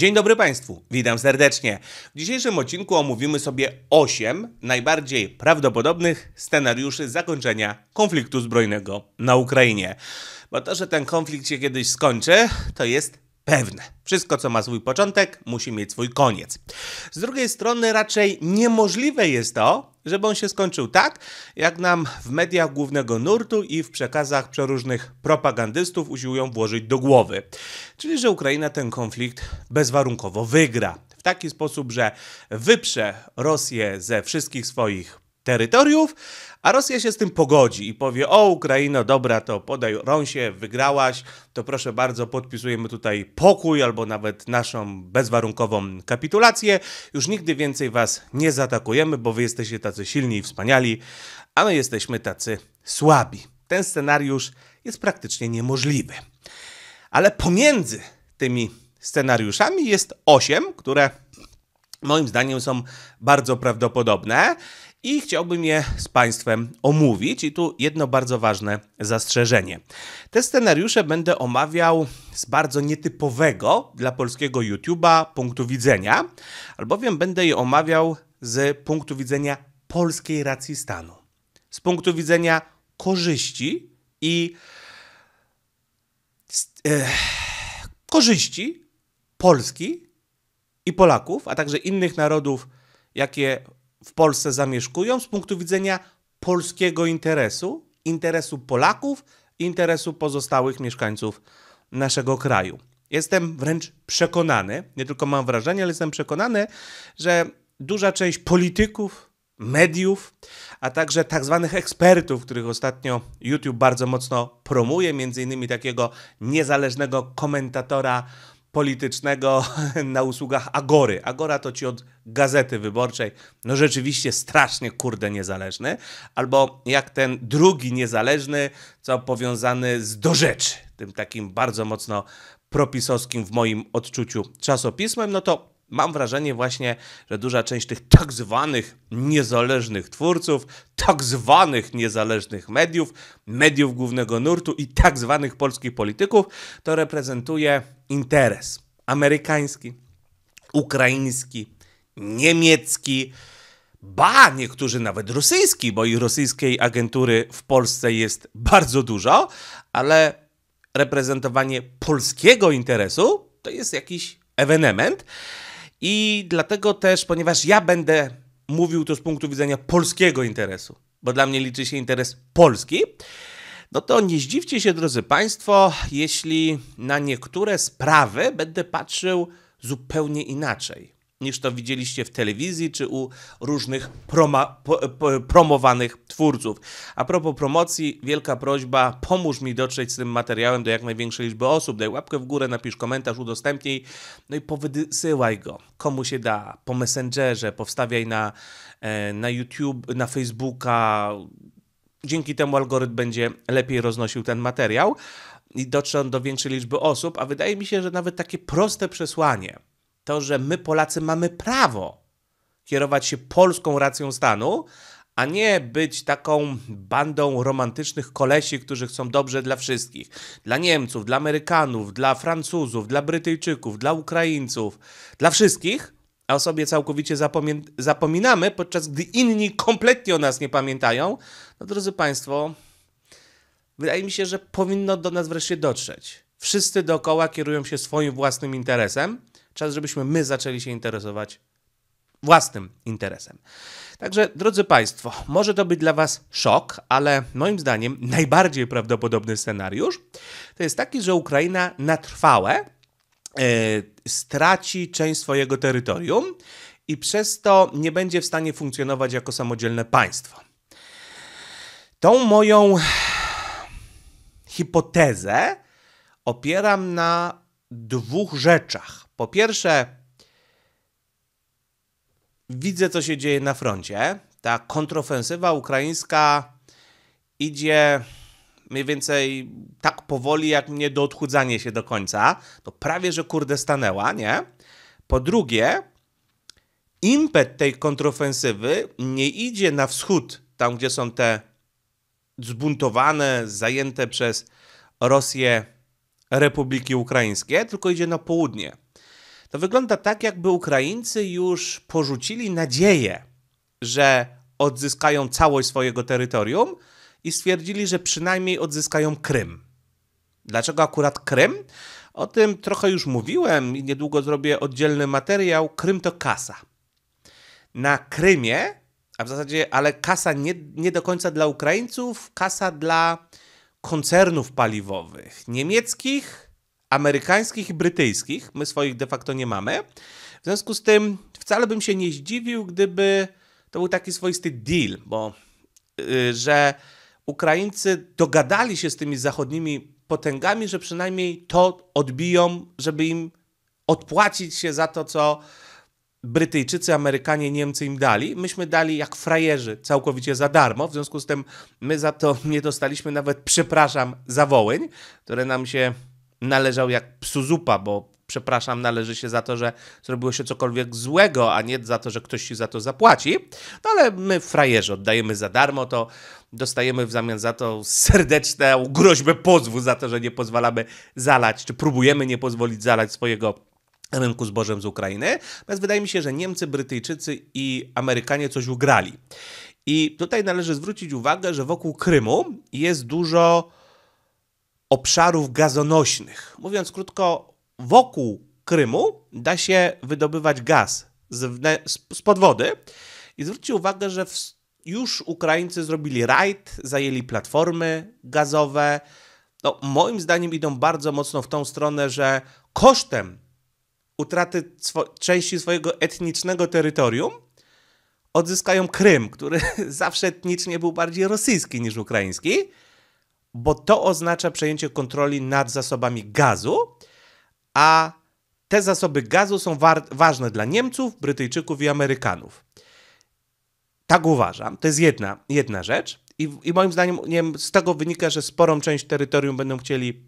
Dzień dobry Państwu, witam serdecznie. W dzisiejszym odcinku omówimy sobie 8 najbardziej prawdopodobnych scenariuszy zakończenia konfliktu zbrojnego na Ukrainie. Bo to, że ten konflikt się kiedyś skończy, to jest pewne. Wszystko, co ma swój początek, musi mieć swój koniec. Z drugiej strony, raczej niemożliwe jest to, żeby on się skończył tak, jak nam w mediach głównego nurtu i w przekazach przeróżnych propagandystów usiłują włożyć do głowy. Czyli, że Ukraina ten konflikt bezwarunkowo wygra. W taki sposób, że wyprze Rosję ze wszystkich swoich terytoriów, a Rosja się z tym pogodzi i powie: O, Ukraino, dobra, to podaj rąsie, wygrałaś, to proszę bardzo, podpisujemy tutaj pokój albo nawet naszą bezwarunkową kapitulację. Już nigdy więcej was nie zaatakujemy, bo wy jesteście tacy silni i wspaniali, a my jesteśmy tacy słabi. Ten scenariusz jest praktycznie niemożliwy. Ale pomiędzy tymi scenariuszami jest osiem, które moim zdaniem są bardzo prawdopodobne i chciałbym je z Państwem omówić. I tu jedno bardzo ważne zastrzeżenie. Te scenariusze będę omawiał z bardzo nietypowego dla polskiego YouTube'a punktu widzenia, albowiem będę je omawiał z punktu widzenia polskiej racji stanu, z punktu widzenia korzyści i e, korzyści Polski i Polaków, a także innych narodów, jakie w Polsce zamieszkują z punktu widzenia polskiego interesu, interesu Polaków, interesu pozostałych mieszkańców naszego kraju. Jestem wręcz przekonany, nie tylko mam wrażenie, ale jestem przekonany, że duża część polityków, mediów, a także tak zwanych ekspertów, których ostatnio YouTube bardzo mocno promuje, między innymi takiego niezależnego komentatora politycznego na usługach Agory. Agora to ci od gazety wyborczej, no rzeczywiście strasznie kurde niezależny, albo jak ten drugi niezależny, co powiązany z do rzeczy, tym takim bardzo mocno propisowskim w moim odczuciu czasopismem, no to mam wrażenie właśnie, że duża część tych tak zwanych niezależnych twórców, tak zwanych niezależnych mediów, mediów głównego nurtu i tak zwanych polskich polityków, to reprezentuje interes amerykański, ukraiński, niemiecki, ba, niektórzy nawet rosyjski, bo i rosyjskiej agentury w Polsce jest bardzo dużo, ale reprezentowanie polskiego interesu to jest jakiś ewenement. I dlatego też, ponieważ ja będę mówił to z punktu widzenia polskiego interesu, bo dla mnie liczy się interes Polski, no to nie zdziwcie się, drodzy Państwo, jeśli na niektóre sprawy będę patrzył zupełnie inaczej niż to widzieliście w telewizji czy u różnych proma, po, po, promowanych twórców. A propos promocji, wielka prośba, pomóż mi dotrzeć z tym materiałem do jak największej liczby osób. Daj łapkę w górę, napisz komentarz, udostępnij, no i powysyłaj go, komu się da, po Messengerze, powstawiaj na, e, na YouTube, na Facebooka. Dzięki temu algorytm będzie lepiej roznosił ten materiał i dotrze on do większej liczby osób, a wydaje mi się, że nawet takie proste przesłanie – to, że my Polacy mamy prawo kierować się polską racją stanu, a nie być taką bandą romantycznych kolesi, którzy chcą dobrze dla wszystkich. Dla Niemców, dla Amerykanów, dla Francuzów, dla Brytyjczyków, dla Ukraińców, dla wszystkich, a o sobie całkowicie zapomin zapominamy, podczas gdy inni kompletnie o nas nie pamiętają. No drodzy Państwo, wydaje mi się, że powinno do nas wreszcie dotrzeć. Wszyscy dookoła kierują się swoim własnym interesem, Czas, żebyśmy my zaczęli się interesować własnym interesem. Także, drodzy Państwo, może to być dla Was szok, ale moim zdaniem najbardziej prawdopodobny scenariusz to jest taki, że Ukraina na trwałe e, straci część swojego terytorium i przez to nie będzie w stanie funkcjonować jako samodzielne państwo. Tą moją hipotezę opieram na dwóch rzeczach. Po pierwsze, widzę, co się dzieje na froncie. Ta kontrofensywa ukraińska idzie mniej więcej tak powoli, jak mnie do odchudzania się do końca. To prawie, że kurde stanęła, nie? Po drugie, impet tej kontrofensywy nie idzie na wschód, tam gdzie są te zbuntowane, zajęte przez Rosję republiki ukraińskie, tylko idzie na południe to wygląda tak, jakby Ukraińcy już porzucili nadzieję, że odzyskają całość swojego terytorium i stwierdzili, że przynajmniej odzyskają Krym. Dlaczego akurat Krym? O tym trochę już mówiłem i niedługo zrobię oddzielny materiał. Krym to kasa. Na Krymie, a w zasadzie, ale kasa nie, nie do końca dla Ukraińców, kasa dla koncernów paliwowych niemieckich amerykańskich i brytyjskich. My swoich de facto nie mamy. W związku z tym wcale bym się nie zdziwił, gdyby to był taki swoisty deal, bo yy, że Ukraińcy dogadali się z tymi zachodnimi potęgami, że przynajmniej to odbiją, żeby im odpłacić się za to, co Brytyjczycy, Amerykanie, Niemcy im dali. Myśmy dali jak frajerzy całkowicie za darmo, w związku z tym my za to nie dostaliśmy nawet przepraszam za które nam się należał jak psu zupa, bo przepraszam należy się za to, że zrobiło się cokolwiek złego, a nie za to, że ktoś ci za to zapłaci. No ale my frajerzy oddajemy za darmo, to dostajemy w zamian za to serdeczną groźbę pozwu za to, że nie pozwalamy zalać, czy próbujemy nie pozwolić zalać swojego rynku zbożem z Ukrainy. Natomiast wydaje mi się, że Niemcy, Brytyjczycy i Amerykanie coś ugrali. I tutaj należy zwrócić uwagę, że wokół Krymu jest dużo obszarów gazonośnych. Mówiąc krótko, wokół Krymu da się wydobywać gaz z, z pod wody. I zwróćcie uwagę, że w, już Ukraińcy zrobili rajd, zajęli platformy gazowe. No, moim zdaniem idą bardzo mocno w tą stronę, że kosztem utraty części swojego etnicznego terytorium odzyskają Krym, który zawsze etnicznie był bardziej rosyjski niż ukraiński bo to oznacza przejęcie kontroli nad zasobami gazu, a te zasoby gazu są wa ważne dla Niemców, Brytyjczyków i Amerykanów. Tak uważam. To jest jedna, jedna rzecz. I, I, moim zdaniem nie z tego wynika, że sporą część terytorium będą chcieli,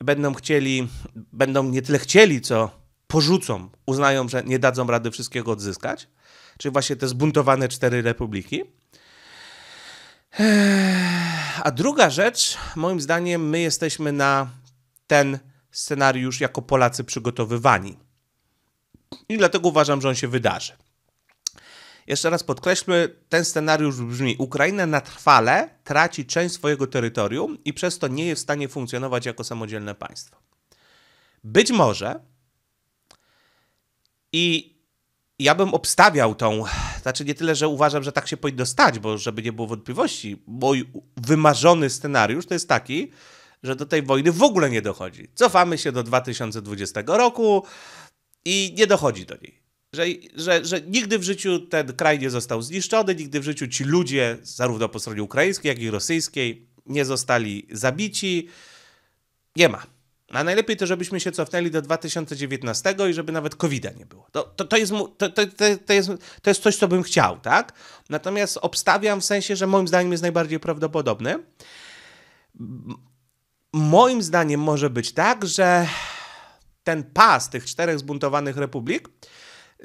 będą chcieli, będą nie tyle chcieli, co porzucą, uznają, że nie dadzą rady wszystkiego odzyskać. Czyli właśnie te zbuntowane cztery republiki. A druga rzecz, moim zdaniem, my jesteśmy na ten scenariusz jako Polacy przygotowywani. I dlatego uważam, że on się wydarzy. Jeszcze raz podkreślmy, ten scenariusz brzmi: Ukraina na trwale traci część swojego terytorium i przez to nie jest w stanie funkcjonować jako samodzielne państwo. Być może i ja bym obstawiał tą, znaczy nie tyle, że uważam, że tak się powinno stać, bo żeby nie było wątpliwości, mój wymarzony scenariusz to jest taki, że do tej wojny w ogóle nie dochodzi. Cofamy się do 2020 roku i nie dochodzi do niej. Że, że, że nigdy w życiu ten kraj nie został zniszczony, nigdy w życiu ci ludzie, zarówno po stronie ukraińskiej, jak i rosyjskiej, nie zostali zabici. Nie ma. A najlepiej to, żebyśmy się cofnęli do 2019 i żeby nawet COVID-a nie było. To, to, to, jest, to, to, to, jest, to jest coś, co bym chciał, tak? Natomiast obstawiam w sensie, że moim zdaniem jest najbardziej prawdopodobny. Moim zdaniem może być tak, że ten pas tych czterech zbuntowanych republik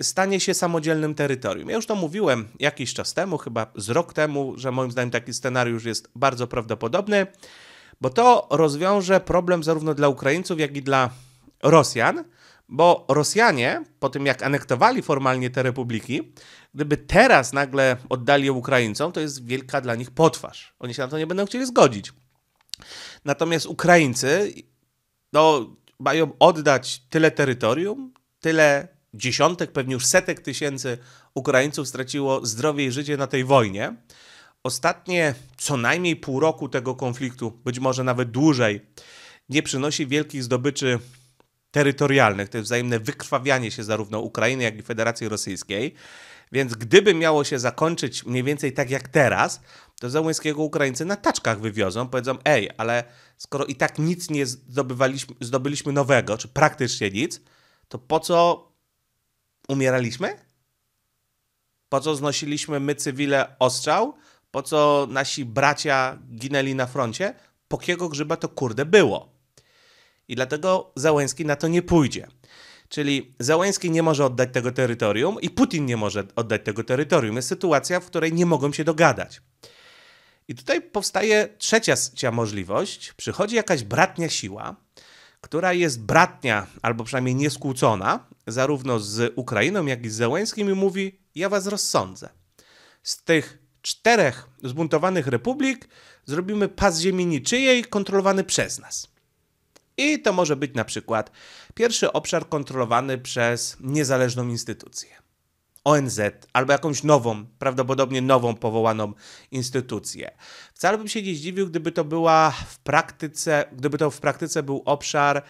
stanie się samodzielnym terytorium. Ja już to mówiłem jakiś czas temu, chyba z rok temu, że moim zdaniem taki scenariusz jest bardzo prawdopodobny bo to rozwiąże problem zarówno dla Ukraińców, jak i dla Rosjan, bo Rosjanie, po tym jak anektowali formalnie te republiki, gdyby teraz nagle oddali je Ukraińcom, to jest wielka dla nich potwarz. Oni się na to nie będą chcieli zgodzić. Natomiast Ukraińcy no, mają oddać tyle terytorium, tyle dziesiątek, pewnie już setek tysięcy Ukraińców straciło zdrowie i życie na tej wojnie ostatnie co najmniej pół roku tego konfliktu, być może nawet dłużej, nie przynosi wielkich zdobyczy terytorialnych, to jest wzajemne wykrwawianie się zarówno Ukrainy, jak i Federacji Rosyjskiej. Więc gdyby miało się zakończyć mniej więcej tak jak teraz, to Zełęskiego Ukraińcy na taczkach wywiozą, powiedzą, ej, ale skoro i tak nic nie zdobywaliśmy, zdobyliśmy nowego, czy praktycznie nic, to po co umieraliśmy? Po co znosiliśmy my cywile ostrzał? po co nasi bracia ginęli na froncie, po kiego grzyba to kurde było. I dlatego Załęski na to nie pójdzie. Czyli Załęski nie może oddać tego terytorium i Putin nie może oddać tego terytorium. Jest sytuacja, w której nie mogą się dogadać. I tutaj powstaje trzecia możliwość. Przychodzi jakaś bratnia siła, która jest bratnia, albo przynajmniej nieskłócona, zarówno z Ukrainą, jak i z Zełęskim i mówi, ja was rozsądzę. Z tych czterech zbuntowanych republik zrobimy pas ziemi niczyjej kontrolowany przez nas. I to może być na przykład pierwszy obszar kontrolowany przez niezależną instytucję. ONZ albo jakąś nową, prawdopodobnie nową powołaną instytucję. Wcale bym się nie zdziwił, gdyby to była w praktyce, gdyby to w praktyce był obszar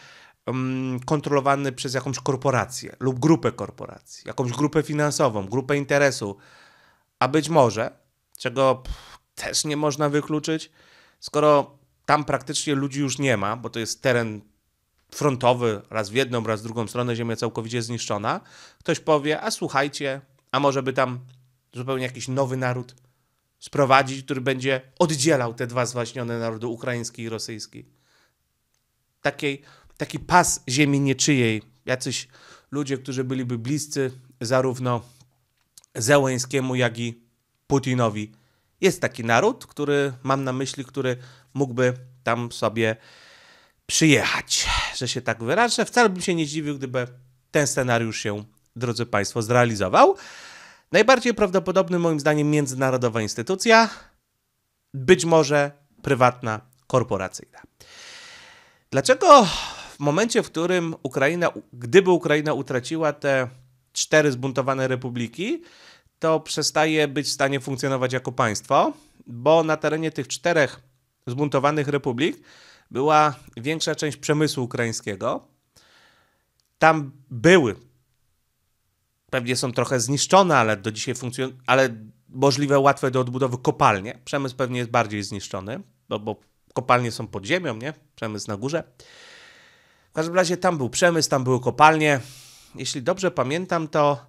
um, kontrolowany przez jakąś korporację lub grupę korporacji, jakąś grupę finansową, grupę interesu, a być może czego też nie można wykluczyć, skoro tam praktycznie ludzi już nie ma, bo to jest teren frontowy, raz w jedną, raz w drugą stronę, ziemia całkowicie zniszczona, ktoś powie, a słuchajcie, a może by tam zupełnie jakiś nowy naród sprowadzić, który będzie oddzielał te dwa zwaśnione narody, ukraiński i rosyjski. taki taki pas ziemi nieczyjej, jacyś ludzie, którzy byliby bliscy zarówno Zełęńskiemu, jak i Putinowi. Jest taki naród, który mam na myśli, który mógłby tam sobie przyjechać, że się tak wyrażę. Wcale bym się nie zdziwił, gdyby ten scenariusz się, drodzy Państwo, zrealizował. Najbardziej prawdopodobny, moim zdaniem, międzynarodowa instytucja, być może prywatna, korporacyjna. Dlaczego w momencie, w którym Ukraina, gdyby Ukraina utraciła te cztery zbuntowane republiki, to przestaje być w stanie funkcjonować jako państwo, bo na terenie tych czterech zbuntowanych republik była większa część przemysłu ukraińskiego. Tam były, pewnie są trochę zniszczone, ale do dzisiaj funkcjonują, ale możliwe, łatwe do odbudowy kopalnie. Przemysł pewnie jest bardziej zniszczony, bo, bo kopalnie są pod ziemią, nie? Przemysł na górze. W każdym razie tam był przemysł, tam były kopalnie. Jeśli dobrze pamiętam, to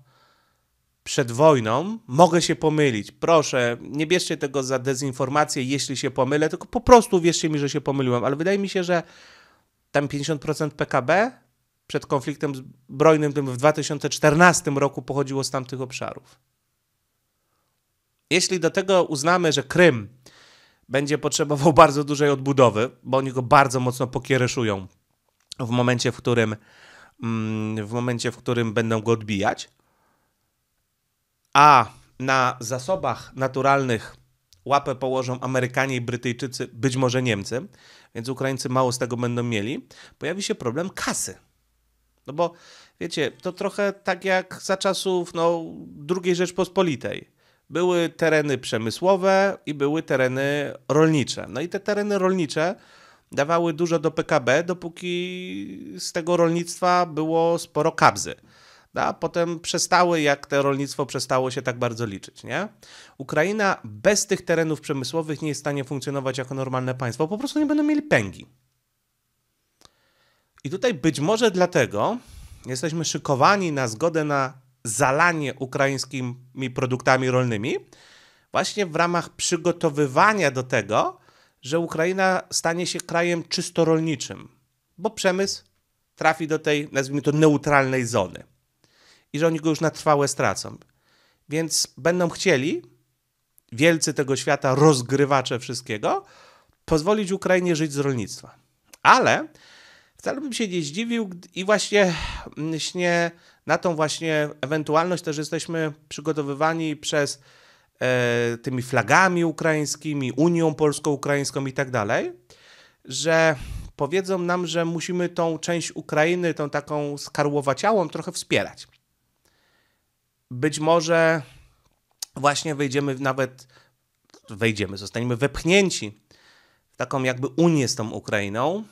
przed wojną, mogę się pomylić. Proszę, nie bierzcie tego za dezinformację, jeśli się pomylę, tylko po prostu wierzcie mi, że się pomyliłem. Ale wydaje mi się, że tam 50% PKB przed konfliktem zbrojnym tym w 2014 roku pochodziło z tamtych obszarów. Jeśli do tego uznamy, że Krym będzie potrzebował bardzo dużej odbudowy, bo oni go bardzo mocno pokiereszują w momencie, w którym, mm, w momencie, w którym będą go odbijać, a na zasobach naturalnych łapę położą Amerykanie i Brytyjczycy, być może Niemcy, więc Ukraińcy mało z tego będą mieli, pojawi się problem kasy. No bo wiecie, to trochę tak jak za czasów no, II Rzeczpospolitej. Były tereny przemysłowe i były tereny rolnicze. No i te tereny rolnicze dawały dużo do PKB, dopóki z tego rolnictwa było sporo kabzy a potem przestały, jak to rolnictwo przestało się tak bardzo liczyć. Nie? Ukraina bez tych terenów przemysłowych nie jest w stanie funkcjonować jako normalne państwo, po prostu nie będą mieli pęgi. I tutaj być może dlatego jesteśmy szykowani na zgodę na zalanie ukraińskimi produktami rolnymi, właśnie w ramach przygotowywania do tego, że Ukraina stanie się krajem czysto rolniczym, bo przemysł trafi do tej, nazwijmy to, neutralnej zony i że oni go już na trwałe stracą. Więc będą chcieli, wielcy tego świata, rozgrywacze wszystkiego, pozwolić Ukrainie żyć z rolnictwa. Ale wcale bym się nie zdziwił i właśnie mm, nie, na tą właśnie ewentualność też jesteśmy przygotowywani przez e, tymi flagami ukraińskimi, Unią Polsko-Ukraińską i tak dalej, że powiedzą nam, że musimy tą część Ukrainy, tą taką skarłowaciałą trochę wspierać być może właśnie wejdziemy nawet, wejdziemy, zostaniemy wepchnięci w taką jakby unię z tą Ukrainą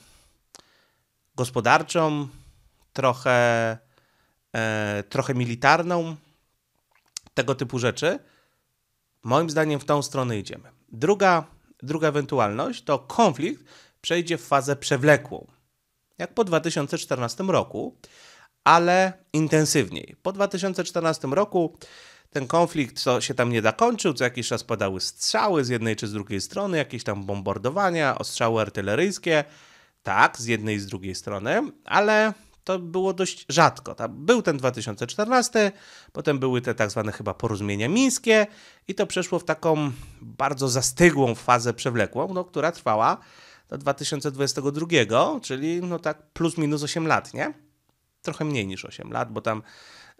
gospodarczą, trochę, e, trochę militarną, tego typu rzeczy. Moim zdaniem w tą stronę idziemy. Druga, druga ewentualność to konflikt przejdzie w fazę przewlekłą, jak po 2014 roku, ale intensywniej. Po 2014 roku ten konflikt co się tam nie zakończył, co jakiś czas padały strzały z jednej czy z drugiej strony, jakieś tam bombardowania, ostrzały artyleryjskie, tak, z jednej i z drugiej strony, ale to było dość rzadko. Tam był ten 2014, potem były te tak zwane chyba porozumienia mińskie i to przeszło w taką bardzo zastygłą fazę przewlekłą, no, która trwała do 2022, czyli no tak plus minus 8 lat, nie? trochę mniej niż 8 lat, bo tam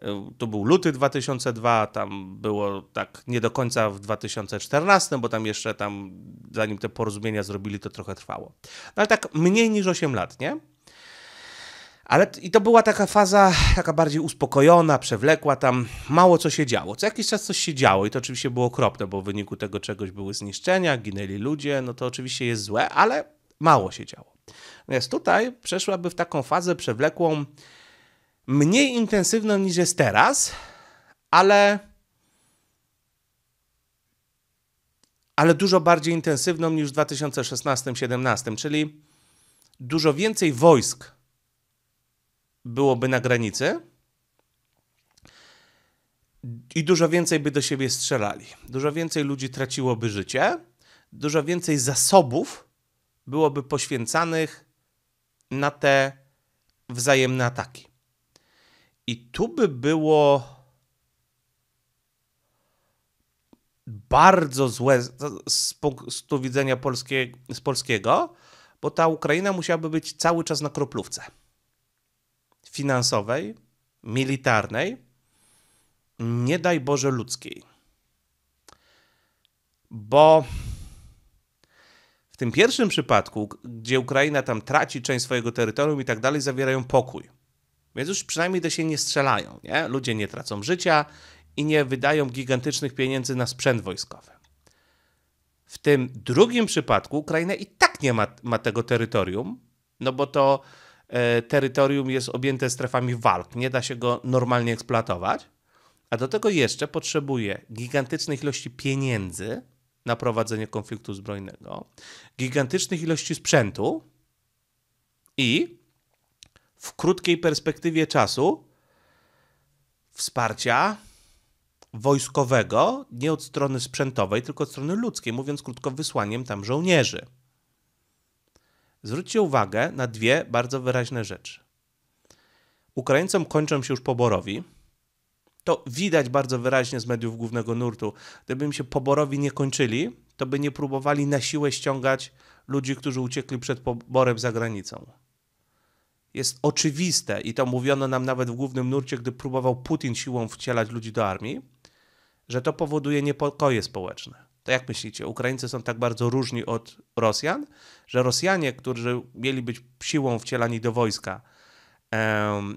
e, to był luty 2002, tam było tak nie do końca w 2014, bo tam jeszcze tam, zanim te porozumienia zrobili, to trochę trwało. No ale tak mniej niż 8 lat, nie? Ale i to była taka faza, taka bardziej uspokojona, przewlekła, tam mało co się działo. Co jakiś czas coś się działo i to oczywiście było okropne, bo w wyniku tego czegoś były zniszczenia, ginęli ludzie, no to oczywiście jest złe, ale mało się działo. Natomiast tutaj przeszłaby w taką fazę przewlekłą, mniej intensywną niż jest teraz, ale ale dużo bardziej intensywną niż w 2016-17, czyli dużo więcej wojsk byłoby na granicy i dużo więcej by do siebie strzelali. Dużo więcej ludzi traciłoby życie, dużo więcej zasobów byłoby poświęcanych na te wzajemne ataki. I tu by było bardzo złe z punktu widzenia polskie, z polskiego, bo ta Ukraina musiałaby być cały czas na kroplówce finansowej, militarnej, nie daj Boże ludzkiej. Bo w tym pierwszym przypadku, gdzie Ukraina tam traci część swojego terytorium i tak dalej, zawierają pokój. Więc już przynajmniej do siebie nie strzelają, nie? Ludzie nie tracą życia i nie wydają gigantycznych pieniędzy na sprzęt wojskowy. W tym drugim przypadku Ukraina i tak nie ma, ma tego terytorium, no bo to e, terytorium jest objęte strefami walk, nie da się go normalnie eksploatować, a do tego jeszcze potrzebuje gigantycznych ilości pieniędzy na prowadzenie konfliktu zbrojnego, gigantycznych ilości sprzętu i w krótkiej perspektywie czasu wsparcia wojskowego nie od strony sprzętowej, tylko od strony ludzkiej, mówiąc krótko, wysłaniem tam żołnierzy. Zwróćcie uwagę na dwie bardzo wyraźne rzeczy. Ukraińcom kończą się już poborowi. To widać bardzo wyraźnie z mediów głównego nurtu. Gdyby im się poborowi nie kończyli, to by nie próbowali na siłę ściągać ludzi, którzy uciekli przed poborem za granicą jest oczywiste i to mówiono nam nawet w głównym nurcie, gdy próbował Putin siłą wcielać ludzi do armii, że to powoduje niepokoje społeczne. To jak myślicie, Ukraińcy są tak bardzo różni od Rosjan, że Rosjanie, którzy mieli być siłą wcielani do wojska,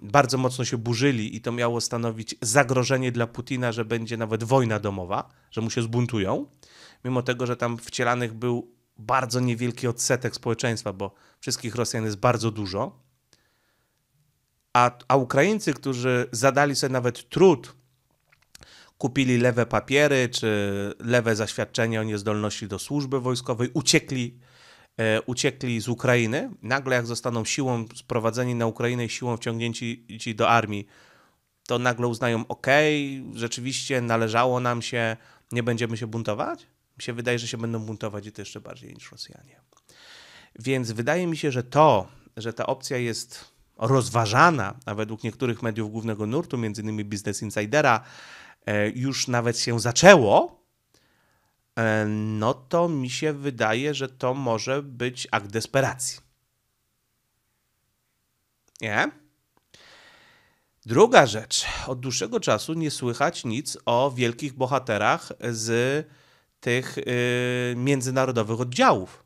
bardzo mocno się burzyli i to miało stanowić zagrożenie dla Putina, że będzie nawet wojna domowa, że mu się zbuntują, mimo tego, że tam wcielanych był bardzo niewielki odsetek społeczeństwa, bo wszystkich Rosjan jest bardzo dużo a, a Ukraińcy, którzy zadali sobie nawet trud, kupili lewe papiery czy lewe zaświadczenie o niezdolności do służby wojskowej, uciekli, e, uciekli z Ukrainy. Nagle, jak zostaną siłą sprowadzeni na Ukrainę i siłą wciągnięci do armii, to nagle uznają, ok, rzeczywiście należało nam się, nie będziemy się buntować? Mi się wydaje, że się będą buntować i to jeszcze bardziej niż Rosjanie. Więc wydaje mi się, że to, że ta opcja jest rozważana, a według niektórych mediów głównego nurtu, między innymi Business Insidera, e, już nawet się zaczęło, e, no to mi się wydaje, że to może być akt desperacji. Nie? Druga rzecz. Od dłuższego czasu nie słychać nic o wielkich bohaterach z tych y, międzynarodowych oddziałów.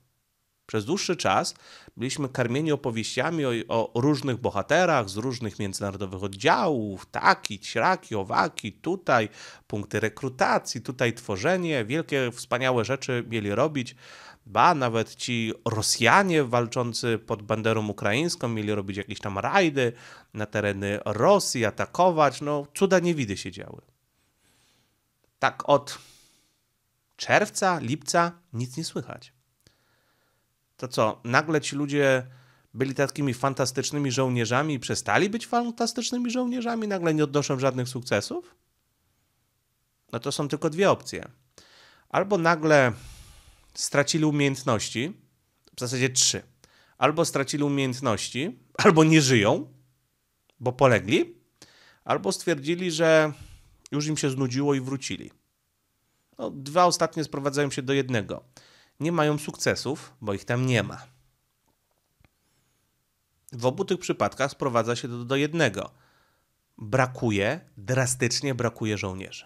Przez dłuższy czas byliśmy karmieni opowieściami o, o, różnych bohaterach z różnych międzynarodowych oddziałów, taki, śraki, owaki, tutaj punkty rekrutacji, tutaj tworzenie, wielkie, wspaniałe rzeczy mieli robić. Ba, nawet ci Rosjanie walczący pod banderą ukraińską mieli robić jakieś tam rajdy na tereny Rosji, atakować. No, cuda niewidy się działy. Tak od czerwca, lipca nic nie słychać to co, nagle ci ludzie byli takimi fantastycznymi żołnierzami i przestali być fantastycznymi żołnierzami, nagle nie odnoszą żadnych sukcesów? No to są tylko dwie opcje. Albo nagle stracili umiejętności, w zasadzie trzy. Albo stracili umiejętności, albo nie żyją, bo polegli, albo stwierdzili, że już im się znudziło i wrócili. No, dwa ostatnie sprowadzają się do jednego nie mają sukcesów, bo ich tam nie ma. W obu tych przypadkach sprowadza się do, do jednego. Brakuje, drastycznie brakuje żołnierzy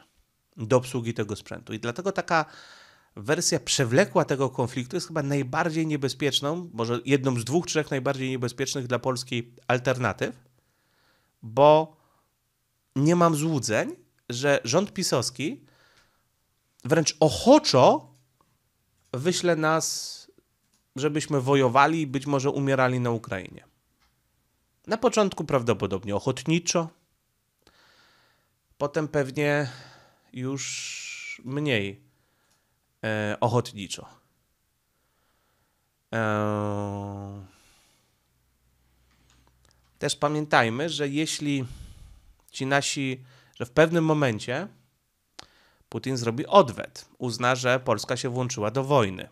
do obsługi tego sprzętu. I dlatego taka wersja przewlekła tego konfliktu jest chyba najbardziej niebezpieczną, może jedną z dwóch, trzech najbardziej niebezpiecznych dla Polski alternatyw, bo nie mam złudzeń, że rząd pisowski wręcz ochoczo wyśle nas, żebyśmy wojowali i być może umierali na Ukrainie. Na początku prawdopodobnie ochotniczo, potem pewnie już mniej e, ochotniczo. E, też pamiętajmy, że jeśli ci nasi, że w pewnym momencie Putin zrobi odwet, uzna, że Polska się włączyła do wojny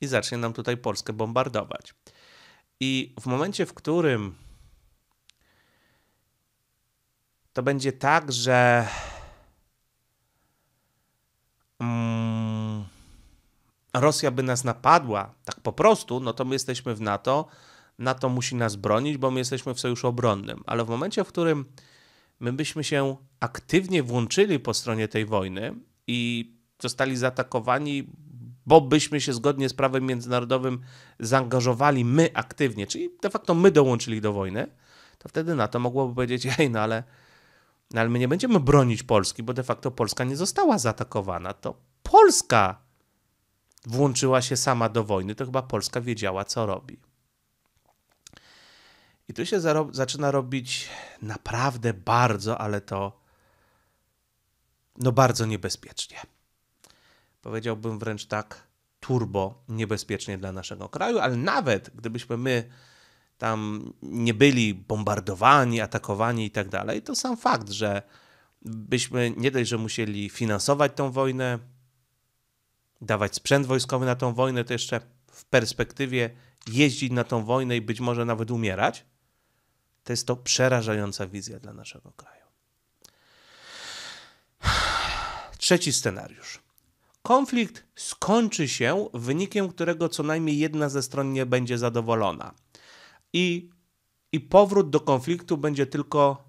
i zacznie nam tutaj Polskę bombardować. I w momencie, w którym to będzie tak, że mm, Rosja by nas napadła tak po prostu, no to my jesteśmy w NATO, NATO musi nas bronić, bo my jesteśmy w sojuszu obronnym. Ale w momencie, w którym my byśmy się aktywnie włączyli po stronie tej wojny i zostali zaatakowani, bo byśmy się zgodnie z prawem międzynarodowym zaangażowali my aktywnie, czyli de facto my dołączyli do wojny, to wtedy NATO mogłoby powiedzieć, hej, no ale, no ale my nie będziemy bronić Polski, bo de facto Polska nie została zaatakowana. To Polska włączyła się sama do wojny, to chyba Polska wiedziała, co robi. I tu się zaczyna robić naprawdę bardzo, ale to no bardzo niebezpiecznie. Powiedziałbym wręcz tak turbo niebezpiecznie dla naszego kraju, ale nawet gdybyśmy my tam nie byli bombardowani, atakowani i tak dalej, to sam fakt, że byśmy nie dość, że musieli finansować tą wojnę, dawać sprzęt wojskowy na tą wojnę, to jeszcze w perspektywie jeździć na tą wojnę i być może nawet umierać, to jest to przerażająca wizja dla naszego kraju. Trzeci scenariusz. Konflikt skończy się wynikiem, którego co najmniej jedna ze stron nie będzie zadowolona. I, i powrót do konfliktu będzie tylko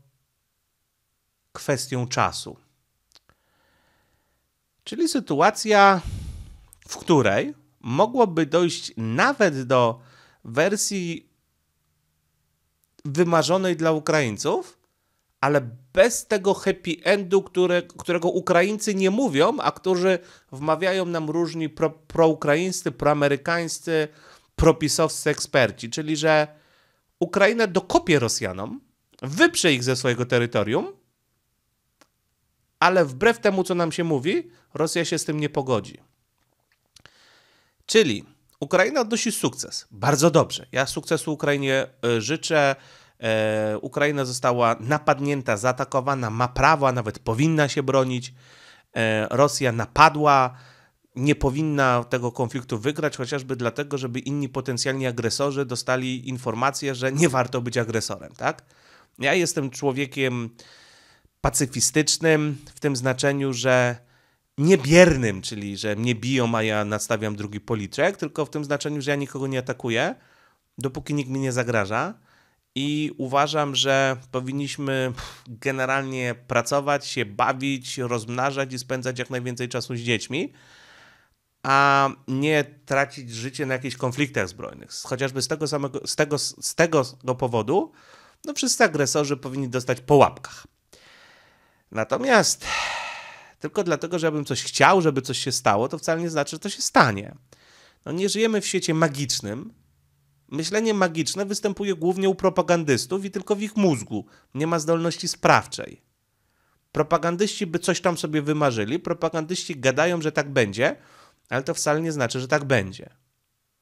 kwestią czasu. Czyli sytuacja, w której mogłoby dojść nawet do wersji wymarzonej dla Ukraińców, ale bez tego happy endu, które, którego Ukraińcy nie mówią, a którzy wmawiają nam różni pro, proukraińscy, proamerykańscy, propisowscy eksperci, czyli że Ukraina dokopie Rosjanom, wyprze ich ze swojego terytorium, ale wbrew temu, co nam się mówi, Rosja się z tym nie pogodzi. Czyli Ukraina odnosi sukces. Bardzo dobrze. Ja sukcesu Ukrainie e, życzę. E, Ukraina została napadnięta, zaatakowana, ma prawo, a nawet powinna się bronić. E, Rosja napadła, nie powinna tego konfliktu wygrać, chociażby dlatego, żeby inni potencjalni agresorzy dostali informację, że nie warto być agresorem, tak? Ja jestem człowiekiem pacyfistycznym w tym znaczeniu, że niebiernym, czyli że mnie biją, a ja nastawiam drugi policzek, tylko w tym znaczeniu, że ja nikogo nie atakuję, dopóki nikt mi nie zagraża. I uważam, że powinniśmy generalnie pracować, się bawić, rozmnażać i spędzać jak najwięcej czasu z dziećmi, a nie tracić życie na jakichś konfliktach zbrojnych. Chociażby z tego samego, z tego, z tego powodu, no wszyscy agresorzy powinni dostać po łapkach. Natomiast tylko dlatego, że ja bym coś chciał, żeby coś się stało, to wcale nie znaczy, że to się stanie. No nie żyjemy w świecie magicznym. Myślenie magiczne występuje głównie u propagandystów i tylko w ich mózgu. Nie ma zdolności sprawczej. Propagandyści by coś tam sobie wymarzyli, propagandyści gadają, że tak będzie, ale to wcale nie znaczy, że tak będzie.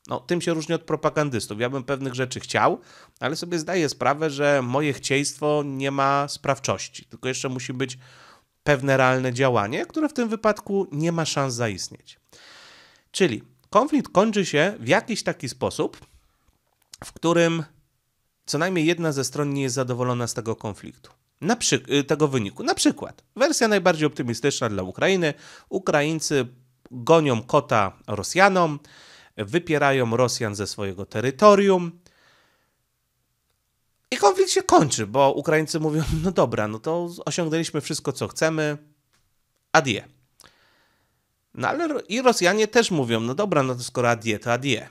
No, tym się różni od propagandystów. Ja bym pewnych rzeczy chciał, ale sobie zdaję sprawę, że moje chcieństwo nie ma sprawczości, tylko jeszcze musi być pewne realne działanie, które w tym wypadku nie ma szans zaistnieć. Czyli konflikt kończy się w jakiś taki sposób, w którym co najmniej jedna ze stron nie jest zadowolona z tego konfliktu. Na przy, y, tego wyniku. Na przykład wersja najbardziej optymistyczna dla Ukrainy. Ukraińcy gonią kota Rosjanom, wypierają Rosjan ze swojego terytorium, i konflikt się kończy, bo Ukraińcy mówią, no dobra, no to osiągnęliśmy wszystko, co chcemy, adie. No ale i Rosjanie też mówią, no dobra, no to skoro adie, to adie.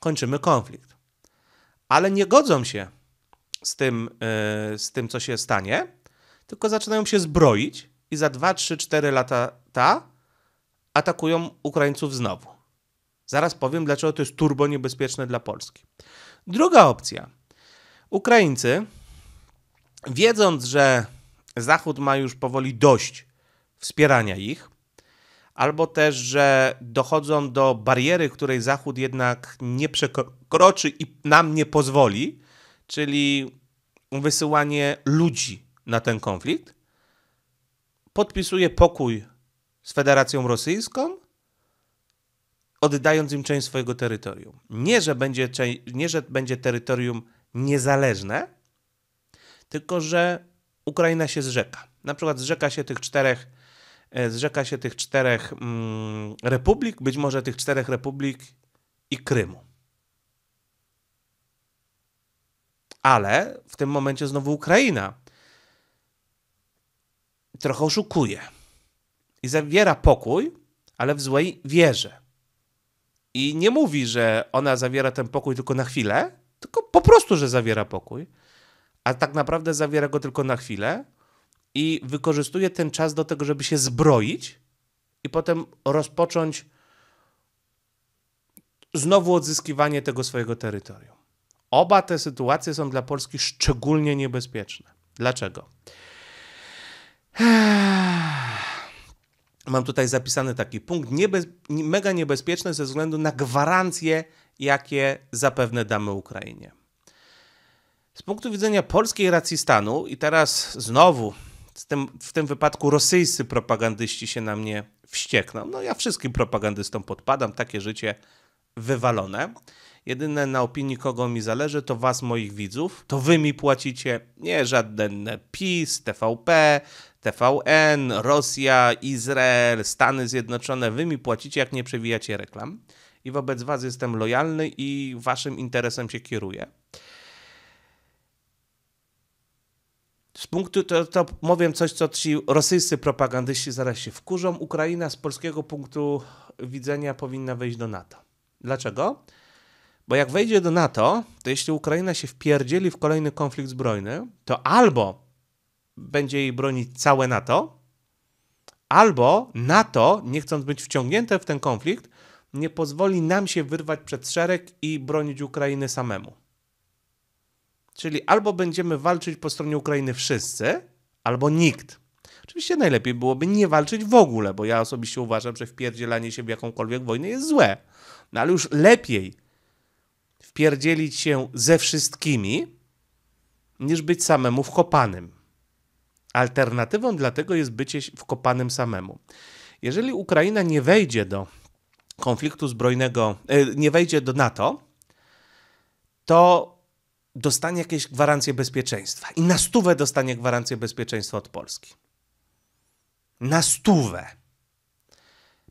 Kończymy konflikt. Ale nie godzą się z tym, yy, z tym co się stanie, tylko zaczynają się zbroić i za 2, 3, 4 lata ta atakują Ukraińców znowu. Zaraz powiem, dlaczego to jest turbo niebezpieczne dla Polski. Druga opcja – Ukraińcy, wiedząc, że Zachód ma już powoli dość wspierania ich, albo też, że dochodzą do bariery, której Zachód jednak nie przekroczy i nam nie pozwoli, czyli wysyłanie ludzi na ten konflikt, podpisuje pokój z Federacją Rosyjską, oddając im część swojego terytorium. Nie, że będzie, nie, że będzie terytorium niezależne, tylko że Ukraina się zrzeka. Na przykład zrzeka się tych czterech, e, zrzeka się tych czterech mm, republik, być może tych czterech republik i Krymu. Ale w tym momencie znowu Ukraina trochę oszukuje i zawiera pokój, ale w złej wierze. I nie mówi, że ona zawiera ten pokój tylko na chwilę, tylko po prostu, że zawiera pokój, a tak naprawdę zawiera go tylko na chwilę i wykorzystuje ten czas do tego, żeby się zbroić i potem rozpocząć znowu odzyskiwanie tego swojego terytorium. Oba te sytuacje są dla Polski szczególnie niebezpieczne. Dlaczego? Mam tutaj zapisany taki punkt mega niebezpieczny ze względu na gwarancję jakie zapewne damy Ukrainie. Z punktu widzenia polskiej racji stanu, i teraz znowu tym, w tym wypadku rosyjscy propagandyści się na mnie wściekną. No ja wszystkim propagandystom podpadam, takie życie wywalone. Jedyne na opinii kogo mi zależy to was, moich widzów. To wy mi płacicie, nie żaden PiS, TVP, TVN, Rosja, Izrael, Stany Zjednoczone. Wy mi płacicie, jak nie przewijacie reklam i wobec Was jestem lojalny i Waszym interesem się kieruję. Z punktu, to, to mówię coś, co ci rosyjscy propagandyści zaraz się wkurzą. Ukraina z polskiego punktu widzenia powinna wejść do NATO. Dlaczego? Bo jak wejdzie do NATO, to jeśli Ukraina się wpierdzieli w kolejny konflikt zbrojny, to albo będzie jej bronić całe NATO, albo NATO, nie chcąc być wciągnięte w ten konflikt, nie pozwoli nam się wyrwać przed szereg i bronić Ukrainy samemu. Czyli albo będziemy walczyć po stronie Ukrainy wszyscy, albo nikt. Oczywiście najlepiej byłoby nie walczyć w ogóle, bo ja osobiście uważam, że wpierdzielanie się w jakąkolwiek wojnę jest złe. No ale już lepiej wpierdzielić się ze wszystkimi, niż być samemu wkopanym. Alternatywą dlatego jest bycie wkopanym samemu. Jeżeli Ukraina nie wejdzie do konfliktu zbrojnego, e, nie wejdzie do NATO, to dostanie jakieś gwarancje bezpieczeństwa. I na stówę dostanie gwarancję bezpieczeństwa od Polski. Na stówę.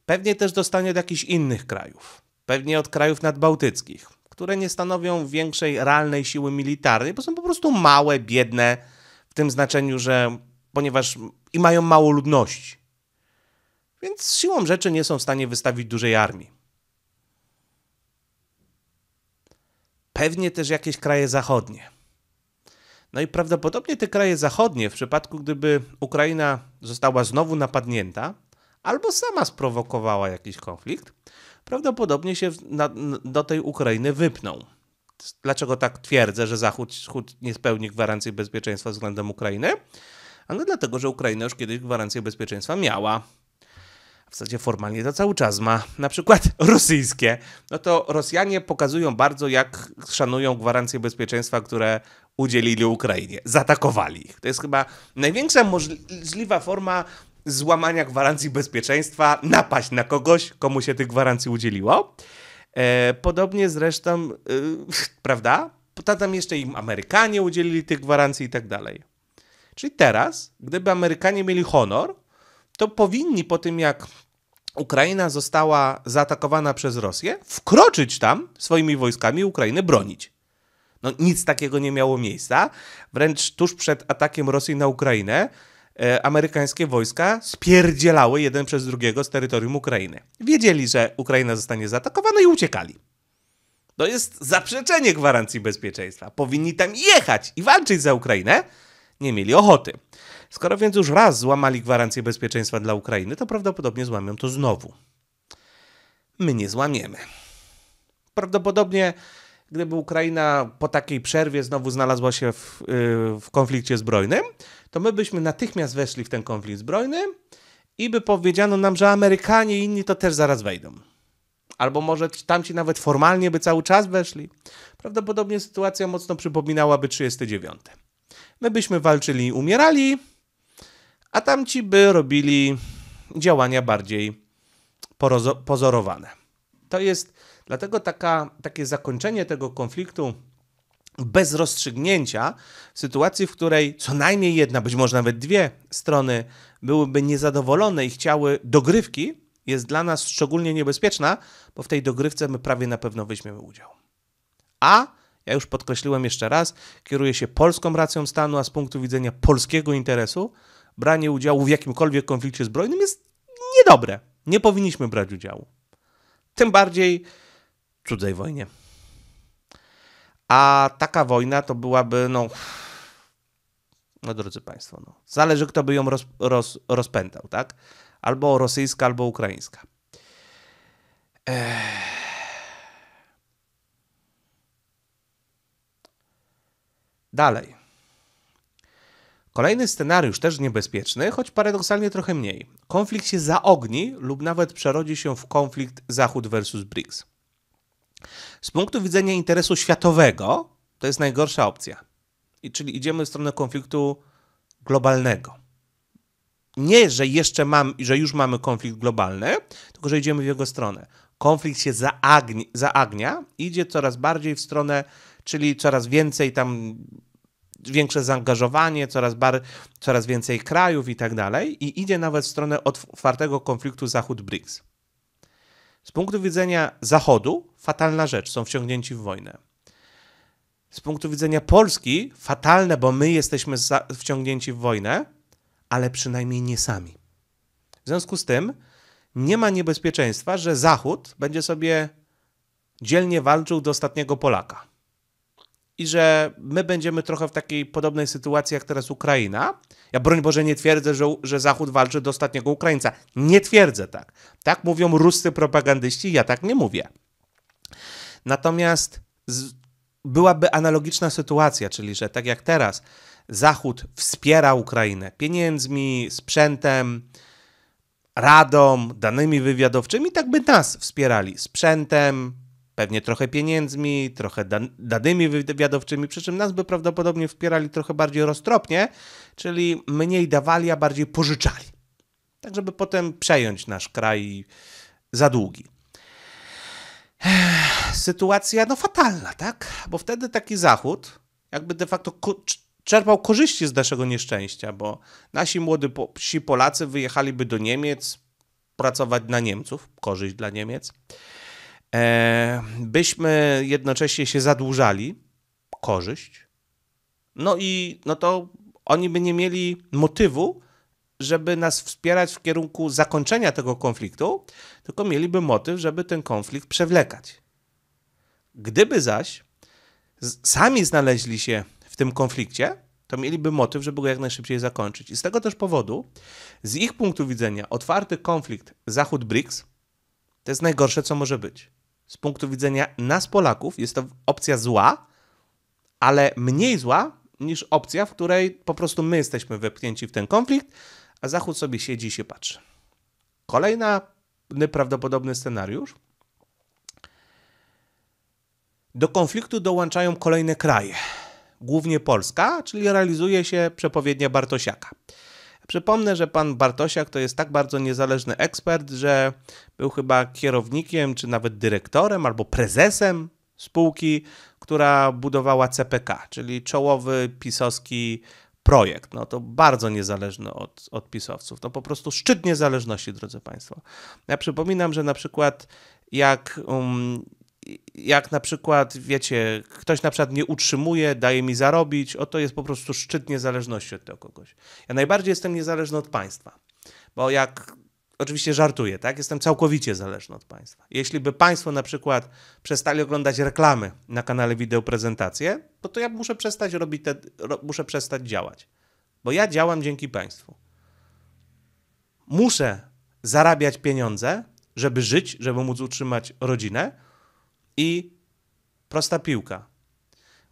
Pewnie też dostanie od jakichś innych krajów. Pewnie od krajów nadbałtyckich, które nie stanowią większej realnej siły militarnej, bo są po prostu małe, biedne, w tym znaczeniu, że ponieważ i mają mało ludności. Więc siłą rzeczy nie są w stanie wystawić dużej armii. Pewnie też jakieś kraje zachodnie. No i prawdopodobnie te kraje zachodnie, w przypadku gdyby Ukraina została znowu napadnięta, albo sama sprowokowała jakiś konflikt, prawdopodobnie się na, do tej Ukrainy wypną. Dlaczego tak twierdzę, że Zachód, Zachód nie spełni gwarancji bezpieczeństwa względem Ukrainy? Ano dlatego, że Ukraina już kiedyś gwarancję bezpieczeństwa miała w zasadzie formalnie to cały czas ma, na przykład rosyjskie, no to Rosjanie pokazują bardzo, jak szanują gwarancje bezpieczeństwa, które udzielili Ukrainie. Zaatakowali ich. To jest chyba największa możliwa forma złamania gwarancji bezpieczeństwa, napaść na kogoś, komu się tych gwarancji udzieliło. E, podobnie zresztą, e, prawda? Tam jeszcze im Amerykanie udzielili tych gwarancji i tak dalej. Czyli teraz, gdyby Amerykanie mieli honor, to powinni po tym, jak Ukraina została zaatakowana przez Rosję, wkroczyć tam swoimi wojskami Ukrainę bronić. No nic takiego nie miało miejsca. Wręcz tuż przed atakiem Rosji na Ukrainę e, amerykańskie wojska spierdzielały jeden przez drugiego z terytorium Ukrainy. Wiedzieli, że Ukraina zostanie zaatakowana i uciekali. To jest zaprzeczenie gwarancji bezpieczeństwa. Powinni tam jechać i walczyć za Ukrainę. Nie mieli ochoty. Skoro więc już raz złamali gwarancję bezpieczeństwa dla Ukrainy, to prawdopodobnie złamią to znowu. My nie złamiemy. Prawdopodobnie, gdyby Ukraina po takiej przerwie znowu znalazła się w, y, w konflikcie zbrojnym, to my byśmy natychmiast weszli w ten konflikt zbrojny i by powiedziano nam, że Amerykanie i inni to też zaraz wejdą. Albo może tamci nawet formalnie by cały czas weszli. Prawdopodobnie sytuacja mocno przypominałaby 39. My byśmy walczyli i umierali, a tamci by robili działania bardziej pozorowane. To jest dlatego taka, takie zakończenie tego konfliktu bez rozstrzygnięcia, w sytuacji, w której co najmniej jedna, być może nawet dwie strony byłyby niezadowolone i chciały dogrywki, jest dla nas szczególnie niebezpieczna, bo w tej dogrywce my prawie na pewno weźmiemy udział. A ja już podkreśliłem jeszcze raz, kieruje się polską racją stanu, a z punktu widzenia polskiego interesu, branie udziału w jakimkolwiek konflikcie zbrojnym jest niedobre. Nie powinniśmy brać udziału. Tym bardziej cudzej wojnie. A taka wojna to byłaby, no. No drodzy Państwo, no, zależy kto by ją roz, roz, rozpętał, tak? Albo rosyjska, albo ukraińska. Dalej. Kolejny scenariusz, też niebezpieczny, choć paradoksalnie trochę mniej. Konflikt się zaogni lub nawet przerodzi się w konflikt Zachód versus BRICS. Z punktu widzenia interesu światowego to jest najgorsza opcja. I, czyli idziemy w stronę konfliktu globalnego. Nie, że jeszcze mam, że już mamy konflikt globalny, tylko że idziemy w jego stronę. Konflikt się zaagni, zaagnia, idzie coraz bardziej w stronę, czyli coraz więcej tam większe zaangażowanie, coraz, bar, coraz więcej krajów i tak dalej, i idzie nawet w stronę otwartego konfliktu Zachód-BRICS. Z punktu widzenia Zachodu fatalna rzecz, są wciągnięci w wojnę. Z punktu widzenia Polski fatalne, bo my jesteśmy wciągnięci w wojnę, ale przynajmniej nie sami. W związku z tym nie ma niebezpieczeństwa, że Zachód będzie sobie dzielnie walczył do ostatniego Polaka i że my będziemy trochę w takiej podobnej sytuacji jak teraz Ukraina. Ja broń Boże nie twierdzę, że, że Zachód walczy do ostatniego Ukraińca. Nie twierdzę tak. Tak mówią ruscy propagandyści, ja tak nie mówię. Natomiast z, byłaby analogiczna sytuacja, czyli że tak jak teraz Zachód wspiera Ukrainę pieniędzmi, sprzętem, radą, danymi wywiadowczymi, tak by nas wspierali sprzętem, pewnie trochę pieniędzmi, trochę danymi wywiadowczymi, przy czym nas by prawdopodobnie wpierali trochę bardziej roztropnie, czyli mniej dawali, a bardziej pożyczali. Tak, żeby potem przejąć nasz kraj za długi. Sytuacja no fatalna, tak? Bo wtedy taki Zachód jakby de facto ko- czerpał korzyści z naszego nieszczęścia, bo nasi młodzi Polacy wyjechaliby do Niemiec, pracować dla Niemców, korzyść dla Niemiec. E, byśmy jednocześnie się zadłużali, korzyść, no i no to oni by nie mieli motywu, żeby nas wspierać w kierunku zakończenia tego konfliktu, tylko mieliby motyw, żeby ten konflikt przewlekać. Gdyby zaś sami znaleźli się w tym konflikcie, to mieliby motyw, żeby go jak najszybciej zakończyć. I z tego też powodu, z ich punktu widzenia, otwarty konflikt Zachód-BRICS to jest najgorsze, co może być z punktu widzenia nas Polaków jest to opcja zła, ale mniej zła niż opcja, w której po prostu my jesteśmy wepchnięci w ten konflikt, a Zachód sobie siedzi i się patrzy. Kolejny prawdopodobny scenariusz. Do konfliktu dołączają kolejne kraje, głównie Polska, czyli realizuje się przepowiednia Bartosiaka. Przypomnę, że pan Bartosiak to jest tak bardzo niezależny ekspert, że był chyba kierownikiem, czy nawet dyrektorem, albo prezesem spółki, która budowała CPK, czyli czołowy pisowski projekt. No to bardzo niezależny od, od pisowców. To po prostu szczyt niezależności, drodzy Państwo. Ja przypominam, że na przykład jak. Um, jak na przykład, wiecie, ktoś na przykład nie utrzymuje, daje mi zarobić, o to jest po prostu szczyt niezależności od tego kogoś. Ja najbardziej jestem niezależny od państwa, bo jak oczywiście żartuję, tak? Jestem całkowicie zależny od Państwa. Jeśli by Państwo na przykład przestali oglądać reklamy na kanale wideoprezentacje, bo to ja muszę przestać robić te, muszę przestać działać. Bo ja działam dzięki Państwu. Muszę zarabiać pieniądze, żeby żyć, żeby móc utrzymać rodzinę i prosta piłka.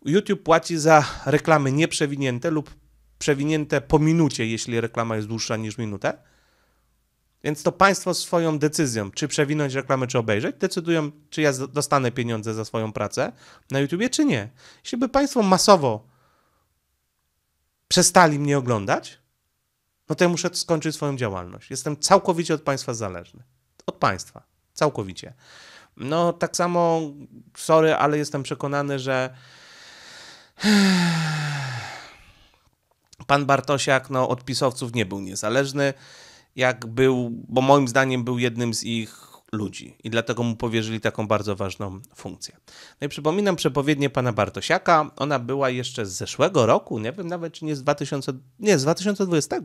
YouTube płaci za reklamy nieprzewinięte lub przewinięte po minucie, jeśli reklama jest dłuższa niż minutę więc to państwo swoją decyzją, czy przewinąć reklamę, czy obejrzeć, decydują, czy ja dostanę pieniądze za swoją pracę na YouTubie, czy nie. Jeśli by państwo masowo przestali mnie oglądać, no to ja muszę skończyć swoją działalność. Jestem całkowicie od państwa zależny. Od państwa. Całkowicie. No tak samo, sorry, ale jestem przekonany, że pan Bartosiak no, od pisowców nie był niezależny jak był, bo moim zdaniem był jednym z ich ludzi i dlatego mu powierzyli taką bardzo ważną funkcję. No i przypominam przepowiednię pana Bartosiaka, ona była jeszcze z zeszłego roku, nie wiem nawet czy nie z 2000, nie z 2020.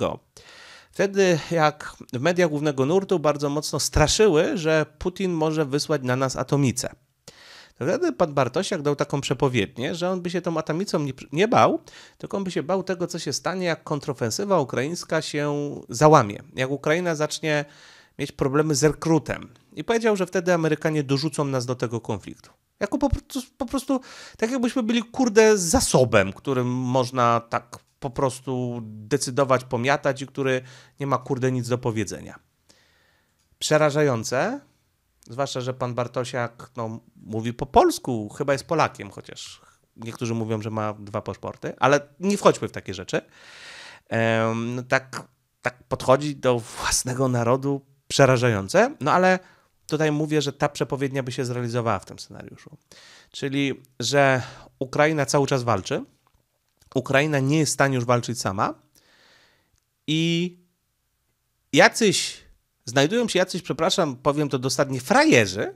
Wtedy, jak w mediach głównego nurtu bardzo mocno straszyły, że Putin może wysłać na nas atomicę. Wtedy pan Bartosiak dał taką przepowiednię, że on by się tą atamicą nie, bał, tylko on by się bał tego, co się stanie, jak kontrofensywa ukraińska się załamie, jak Ukraina zacznie mieć problemy z rekrutem. I powiedział, że wtedy Amerykanie dorzucą nas do tego konfliktu. Jako po, po prostu, tak jakbyśmy byli kurde zasobem, którym można tak po prostu decydować, pomiatać i który nie ma kurde nic do powiedzenia. Przerażające, Zwłaszcza, że pan Bartosiak no, mówi po polsku, chyba jest Polakiem, chociaż niektórzy mówią, że ma dwa paszporty, ale nie wchodźmy w takie rzeczy. tak, tak podchodzi do własnego narodu przerażające, no ale tutaj mówię, że ta przepowiednia by się zrealizowała w tym scenariuszu. Czyli, że Ukraina cały czas walczy, Ukraina nie jest w stanie już walczyć sama i jacyś znajdują się jacyś, przepraszam, powiem to dosadnie, frajerzy,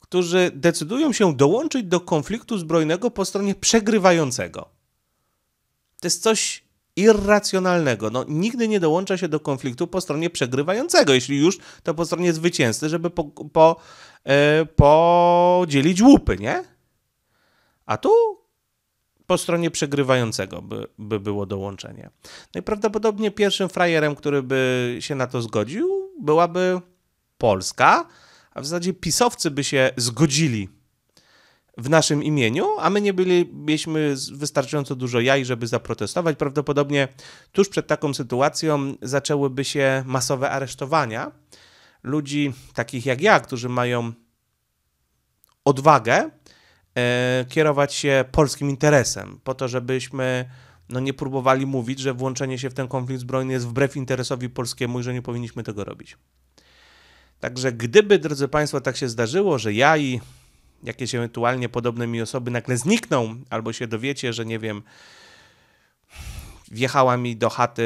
którzy decydują się dołączyć do konfliktu zbrojnego po stronie przegrywającego. To jest coś irracjonalnego. No, nigdy nie dołącza się do konfliktu po stronie przegrywającego. Jeśli już, to po stronie zwycięzcy, żeby po, po, e, podzielić łupy, nie? A tu po stronie przegrywającego by, by było dołączenie. No i prawdopodobnie pierwszym frajerem, który by się na to zgodził, byłaby Polska, a w zasadzie pisowcy by się zgodzili w naszym imieniu, a my nie mieliśmy wystarczająco dużo jaj, żeby zaprotestować. Prawdopodobnie tuż przed taką sytuacją zaczęłyby się masowe aresztowania ludzi takich jak ja, którzy mają odwagę e, kierować się polskim interesem, po to, żebyśmy no nie próbowali mówić, że włączenie się w ten konflikt zbrojny jest wbrew interesowi polskiemu i że nie powinniśmy tego robić. Także gdyby, drodzy Państwo, tak się zdarzyło, że ja i jakieś ewentualnie podobne mi osoby nagle znikną, albo się dowiecie, że nie wiem, wjechała mi do chaty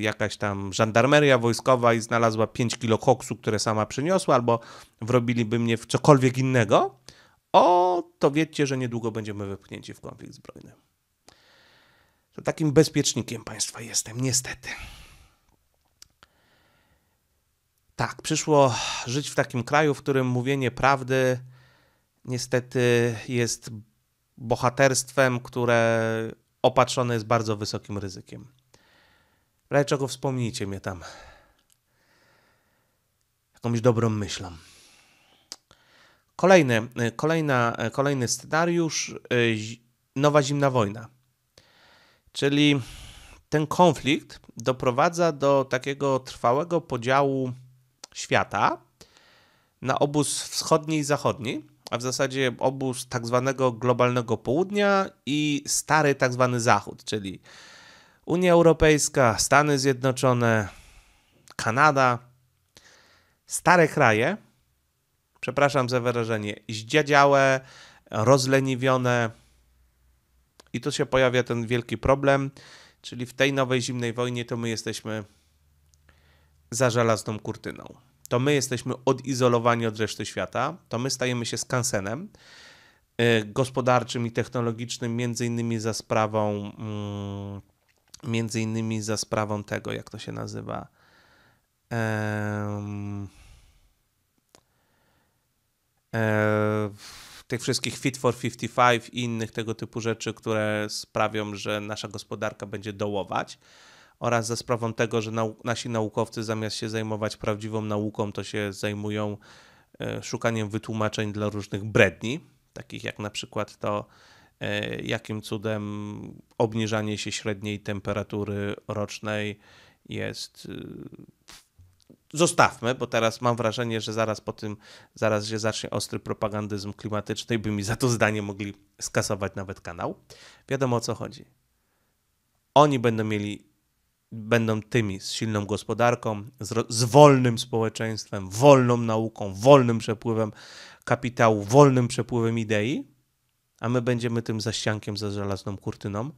jakaś tam żandarmeria wojskowa i znalazła 5 kilo koksu, które sama przyniosła, albo wrobiliby mnie w cokolwiek innego, o, to wiecie, że niedługo będziemy wypchnięci w konflikt zbrojny że takim bezpiecznikiem państwa jestem, niestety. Tak, przyszło żyć w takim kraju, w którym mówienie prawdy niestety jest bohaterstwem, które opatrzone jest bardzo wysokim ryzykiem. Ale czego wspomnijcie mnie tam? Jakąś dobrą myślą. Kolejny, kolejna, kolejny scenariusz. Y, Nowa zimna wojna. Czyli ten konflikt doprowadza do takiego trwałego podziału świata na obóz wschodni i zachodni, a w zasadzie obóz tak zwanego globalnego południa i stary tak zwany zachód, czyli Unia Europejska, Stany Zjednoczone, Kanada, stare kraje, przepraszam za wyrażenie, zdziadziałe, rozleniwione, i tu się pojawia ten wielki problem, czyli w tej nowej zimnej wojnie to my jesteśmy za żelazną kurtyną. To my jesteśmy odizolowani od reszty świata, to my stajemy się skansenem y, gospodarczym i technologicznym, między innymi za sprawą, mm, między innymi za sprawą tego, jak to się nazywa. Um, tych wszystkich Fit for 55 i innych tego typu rzeczy, które sprawią, że nasza gospodarka będzie dołować oraz za sprawą tego, że nau nasi naukowcy zamiast się zajmować prawdziwą nauką, to się zajmują e, szukaniem wytłumaczeń dla różnych bredni, takich jak na przykład to, e, jakim cudem obniżanie się średniej temperatury rocznej jest y, zostawmy, bo teraz mam wrażenie, że zaraz po tym, zaraz się zacznie ostry propagandyzm klimatyczny by mi za to zdanie mogli skasować nawet kanał. Wiadomo o co chodzi. Oni będą mieli, będą tymi z silną gospodarką, z, z wolnym społeczeństwem, wolną nauką, wolnym przepływem kapitału, wolnym przepływem idei, a my będziemy tym zaściankiem za żelazną kurtyną,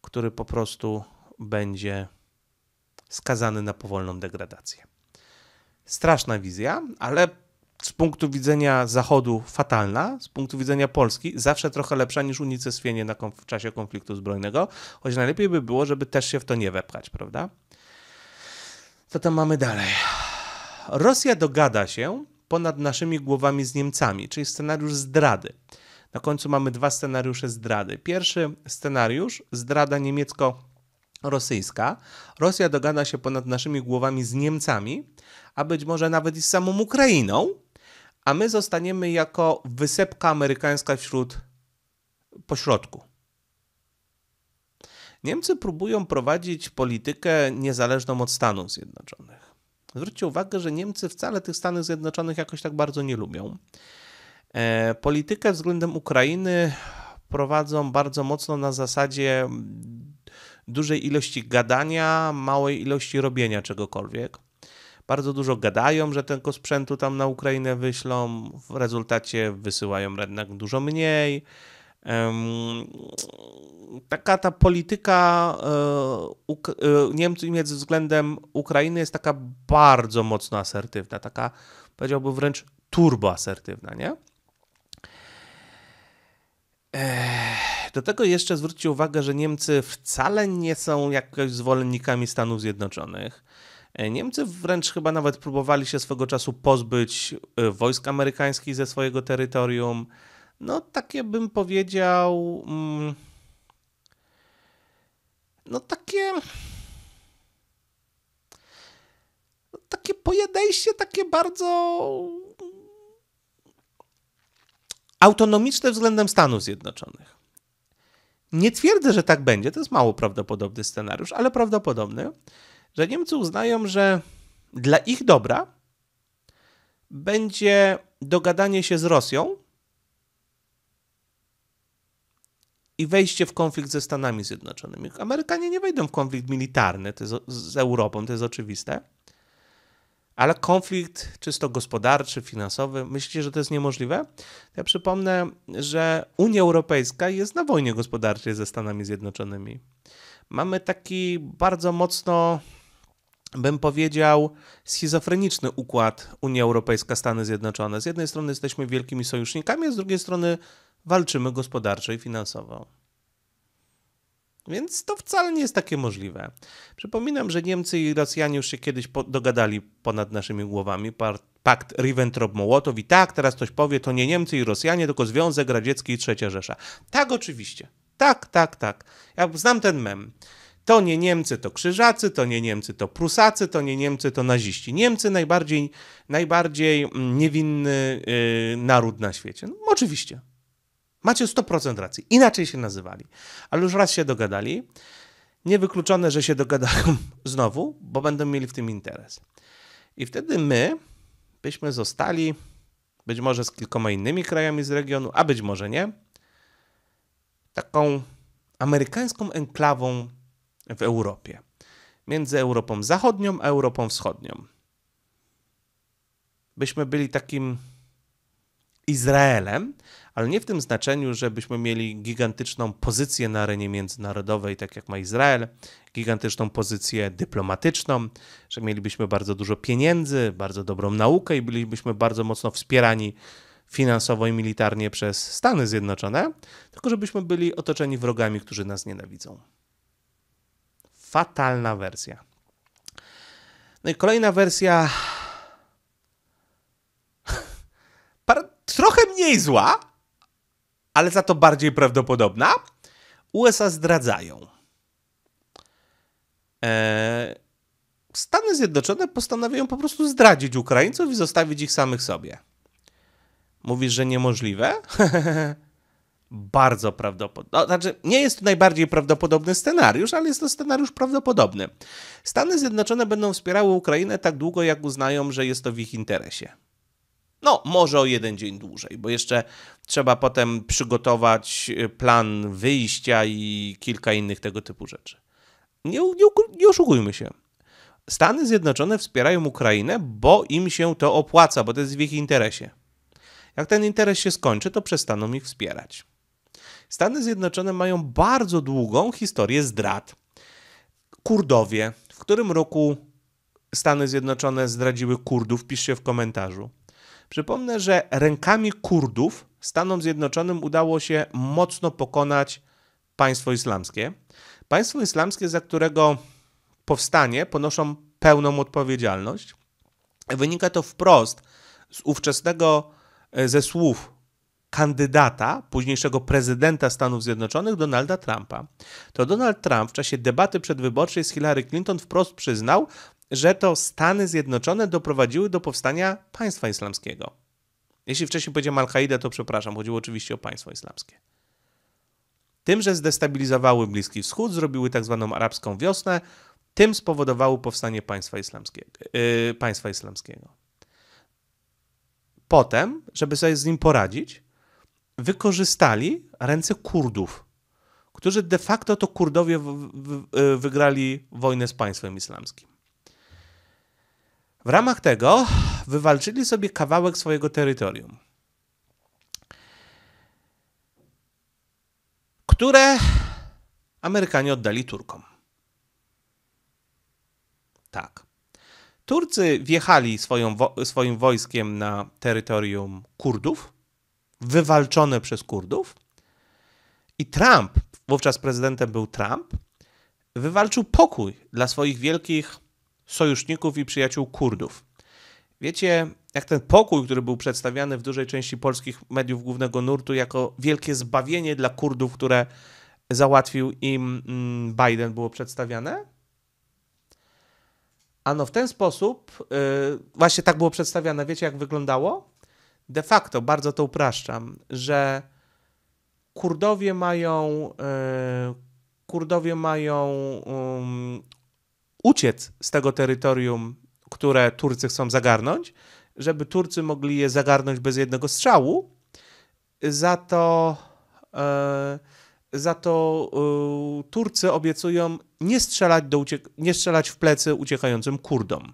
który po prostu będzie skazany na powolną degradację. Straszna wizja, ale z punktu widzenia Zachodu fatalna, z punktu widzenia Polski zawsze trochę lepsza niż unicestwienie na w czasie konfliktu zbrojnego, choć najlepiej by było, żeby też się w to nie wepchać, prawda? Co tam mamy dalej? Rosja dogada się ponad naszymi głowami z Niemcami, czyli scenariusz zdrady. Na końcu mamy dwa scenariusze zdrady. Pierwszy scenariusz zdrada niemiecko rosyjska. Rosja dogada się ponad naszymi głowami z Niemcami, a być może nawet i z samą Ukrainą, a my zostaniemy jako wysepka amerykańska wśród pośrodku. Niemcy próbują prowadzić politykę niezależną od Stanów Zjednoczonych. Zwróćcie uwagę, że Niemcy wcale tych Stanów Zjednoczonych jakoś tak bardzo nie lubią. E, politykę względem Ukrainy prowadzą bardzo mocno na zasadzie dużej ilości gadania, małej ilości robienia czegokolwiek. Bardzo dużo gadają, że tego sprzętu tam na Ukrainę wyślą, w rezultacie wysyłają jednak dużo mniej. Taka ta polityka e, e, Niemców względem Ukrainy jest taka bardzo mocno asertywna, taka powiedziałbym wręcz turboasertywna, nie? Ech. Do tego jeszcze zwróćcie uwagę, że Niemcy wcale nie są jakoś zwolennikami Stanów Zjednoczonych. E, Niemcy wręcz chyba nawet próbowali się swego czasu pozbyć e, wojsk amerykańskich ze swojego terytorium. No, takie bym powiedział. Mm, no, takie. No takie podejście, takie bardzo autonomiczne względem Stanów Zjednoczonych. Nie twierdzę, że tak będzie, to jest mało prawdopodobny scenariusz, ale prawdopodobny, że Niemcy uznają, że dla ich dobra będzie dogadanie się z Rosją i wejście w konflikt ze Stanami Zjednoczonymi. Amerykanie nie wejdą w konflikt militarny to jest, z Europą, to jest oczywiste ale konflikt czysto gospodarczy, finansowy, myślicie, że to jest niemożliwe? Ja przypomnę, że Unia Europejska jest na wojnie gospodarczej ze Stanami Zjednoczonymi. Mamy taki bardzo mocno, bym powiedział, schizofreniczny układ Unia Europejska-Stany Zjednoczone. Z jednej strony jesteśmy wielkimi sojusznikami, a z drugiej strony walczymy gospodarczo i finansowo. Więc to wcale nie jest takie możliwe. Przypominam, że Niemcy i Rosjanie już się kiedyś po dogadali ponad naszymi głowami. Pakt Ribbentrop-Mołotow i tak, teraz ktoś powie, to nie Niemcy i Rosjanie, tylko Związek Radziecki i Trzecia Rzesza. Tak, oczywiście. Tak, tak, tak. Ja znam ten mem. To nie Niemcy, to Krzyżacy, to nie Niemcy, to Prusacy, to nie Niemcy, to naziści. Niemcy najbardziej, najbardziej mm, niewinny yy, naród na świecie. No, oczywiście, Macie 100% racji. Inaczej się nazywali. Ale już raz się dogadali. Niewykluczone, że się dogadają znowu, bo będą mieli w tym interes. I wtedy my byśmy zostali, być może z kilkoma innymi krajami z regionu, a być może nie, taką amerykańską enklawą w Europie. Między Europą Zachodnią a Europą Wschodnią. Byśmy byli takim Izraelem, ale nie w tym znaczeniu, żebyśmy mieli gigantyczną pozycję na arenie międzynarodowej, tak jak ma Izrael, gigantyczną pozycję dyplomatyczną, że mielibyśmy bardzo dużo pieniędzy, bardzo dobrą naukę i bylibyśmy bardzo mocno wspierani finansowo i militarnie przez Stany Zjednoczone, tylko żebyśmy byli otoczeni wrogami, którzy nas nienawidzą. Fatalna wersja. No i kolejna wersja trochę mniej zła, ale za to bardziej prawdopodobna, USA zdradzają. Eee, Stany Zjednoczone postanawiają po prostu zdradzić Ukraińców i zostawić ich samych sobie. Mówisz, że niemożliwe? Bardzo prawdopodobne. No, znaczy, nie jest to najbardziej prawdopodobny scenariusz, ale jest to scenariusz prawdopodobny. Stany Zjednoczone będą wspierały Ukrainę tak długo, jak uznają, że jest to w ich interesie. No, może o jeden dzień dłużej, bo jeszcze trzeba potem przygotować y, plan wyjścia i kilka innych tego typu rzeczy. Nie, nie, nie oszukujmy się. Stany Zjednoczone wspierają Ukrainę, bo im się to opłaca, bo to jest w ich interesie. Jak ten interes się skończy, to przestaną ich wspierać. Stany Zjednoczone mają bardzo długą historię zdrad. Kurdowie. W którym roku Stany Zjednoczone zdradziły Kurdów? Piszcie w komentarzu. Przypomnę, że rękami Kurdów Stanom Zjednoczonym udało się mocno pokonać państwo islamskie. Państwo islamskie, za którego powstanie ponoszą pełną odpowiedzialność. Wynika to wprost z ówczesnego, e, ze słów kandydata, późniejszego prezydenta Stanów Zjednoczonych, Donalda Trumpa. To Donald Trump w czasie debaty przedwyborczej z Hillary Clinton wprost przyznał, że to Stany Zjednoczone doprowadziły do powstania państwa islamskiego. Jeśli wcześniej powiedziałem Al-Kaidę, to przepraszam, chodziło oczywiście o państwo islamskie. Tym, że zdestabilizowały Bliski Wschód, zrobiły tak zwaną arabską wiosnę, tym spowodowało powstanie państwa islamskiego. Yy, państwa islamskiego. Potem, żeby sobie z nim poradzić, wykorzystali ręce Kurdów, którzy de facto to Kurdowie w, w, w, wygrali wojnę z państwem islamskim. W ramach tego wywalczyli sobie kawałek swojego terytorium, które Amerykanie oddali Turkom. Tak. Turcy wjechali swoją, swoim wojskiem na terytorium Kurdów, wywalczone przez Kurdów, i Trump, wówczas prezydentem był Trump, wywalczył pokój dla swoich wielkich sojuszników i przyjaciół Kurdów. Wiecie, jak ten pokój, który był przedstawiany w dużej części polskich mediów głównego nurtu jako wielkie zbawienie dla Kurdów, które załatwił im mm, Biden, było przedstawiane? Ano w ten sposób, yy, właśnie tak było przedstawiane, wiecie jak wyglądało? De facto, bardzo to upraszczam, że Kurdowie mają, yy, Kurdowie mają um, uciec z tego terytorium, które Turcy chcą zagarnąć, żeby Turcy mogli je zagarnąć bez jednego strzału. Za to, e, za to e, Turcy obiecują nie strzelać, do uciek- nie strzelać w plecy uciekającym Kurdom.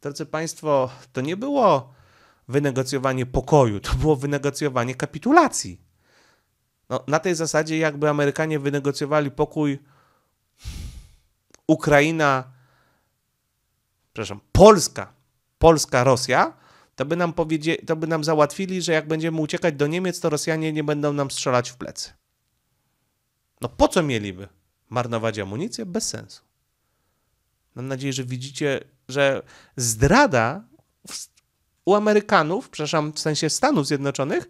Drodzy Państwo, to nie było wynegocjowanie pokoju, to było wynegocjowanie kapitulacji. No, na tej zasadzie, jakby Amerykanie wynegocjowali pokój Ukraina, przepraszam, Polska, Polska, Rosja, to by nam, powiedzie, to by nam załatwili, że jak będziemy uciekać do Niemiec, to Rosjanie nie będą nam strzelać w plecy. No po co mieliby marnować amunicję? Bez sensu. Mam nadzieję, że widzicie, że zdrada u Amerykanów, przepraszam, w sensie Stanów Zjednoczonych,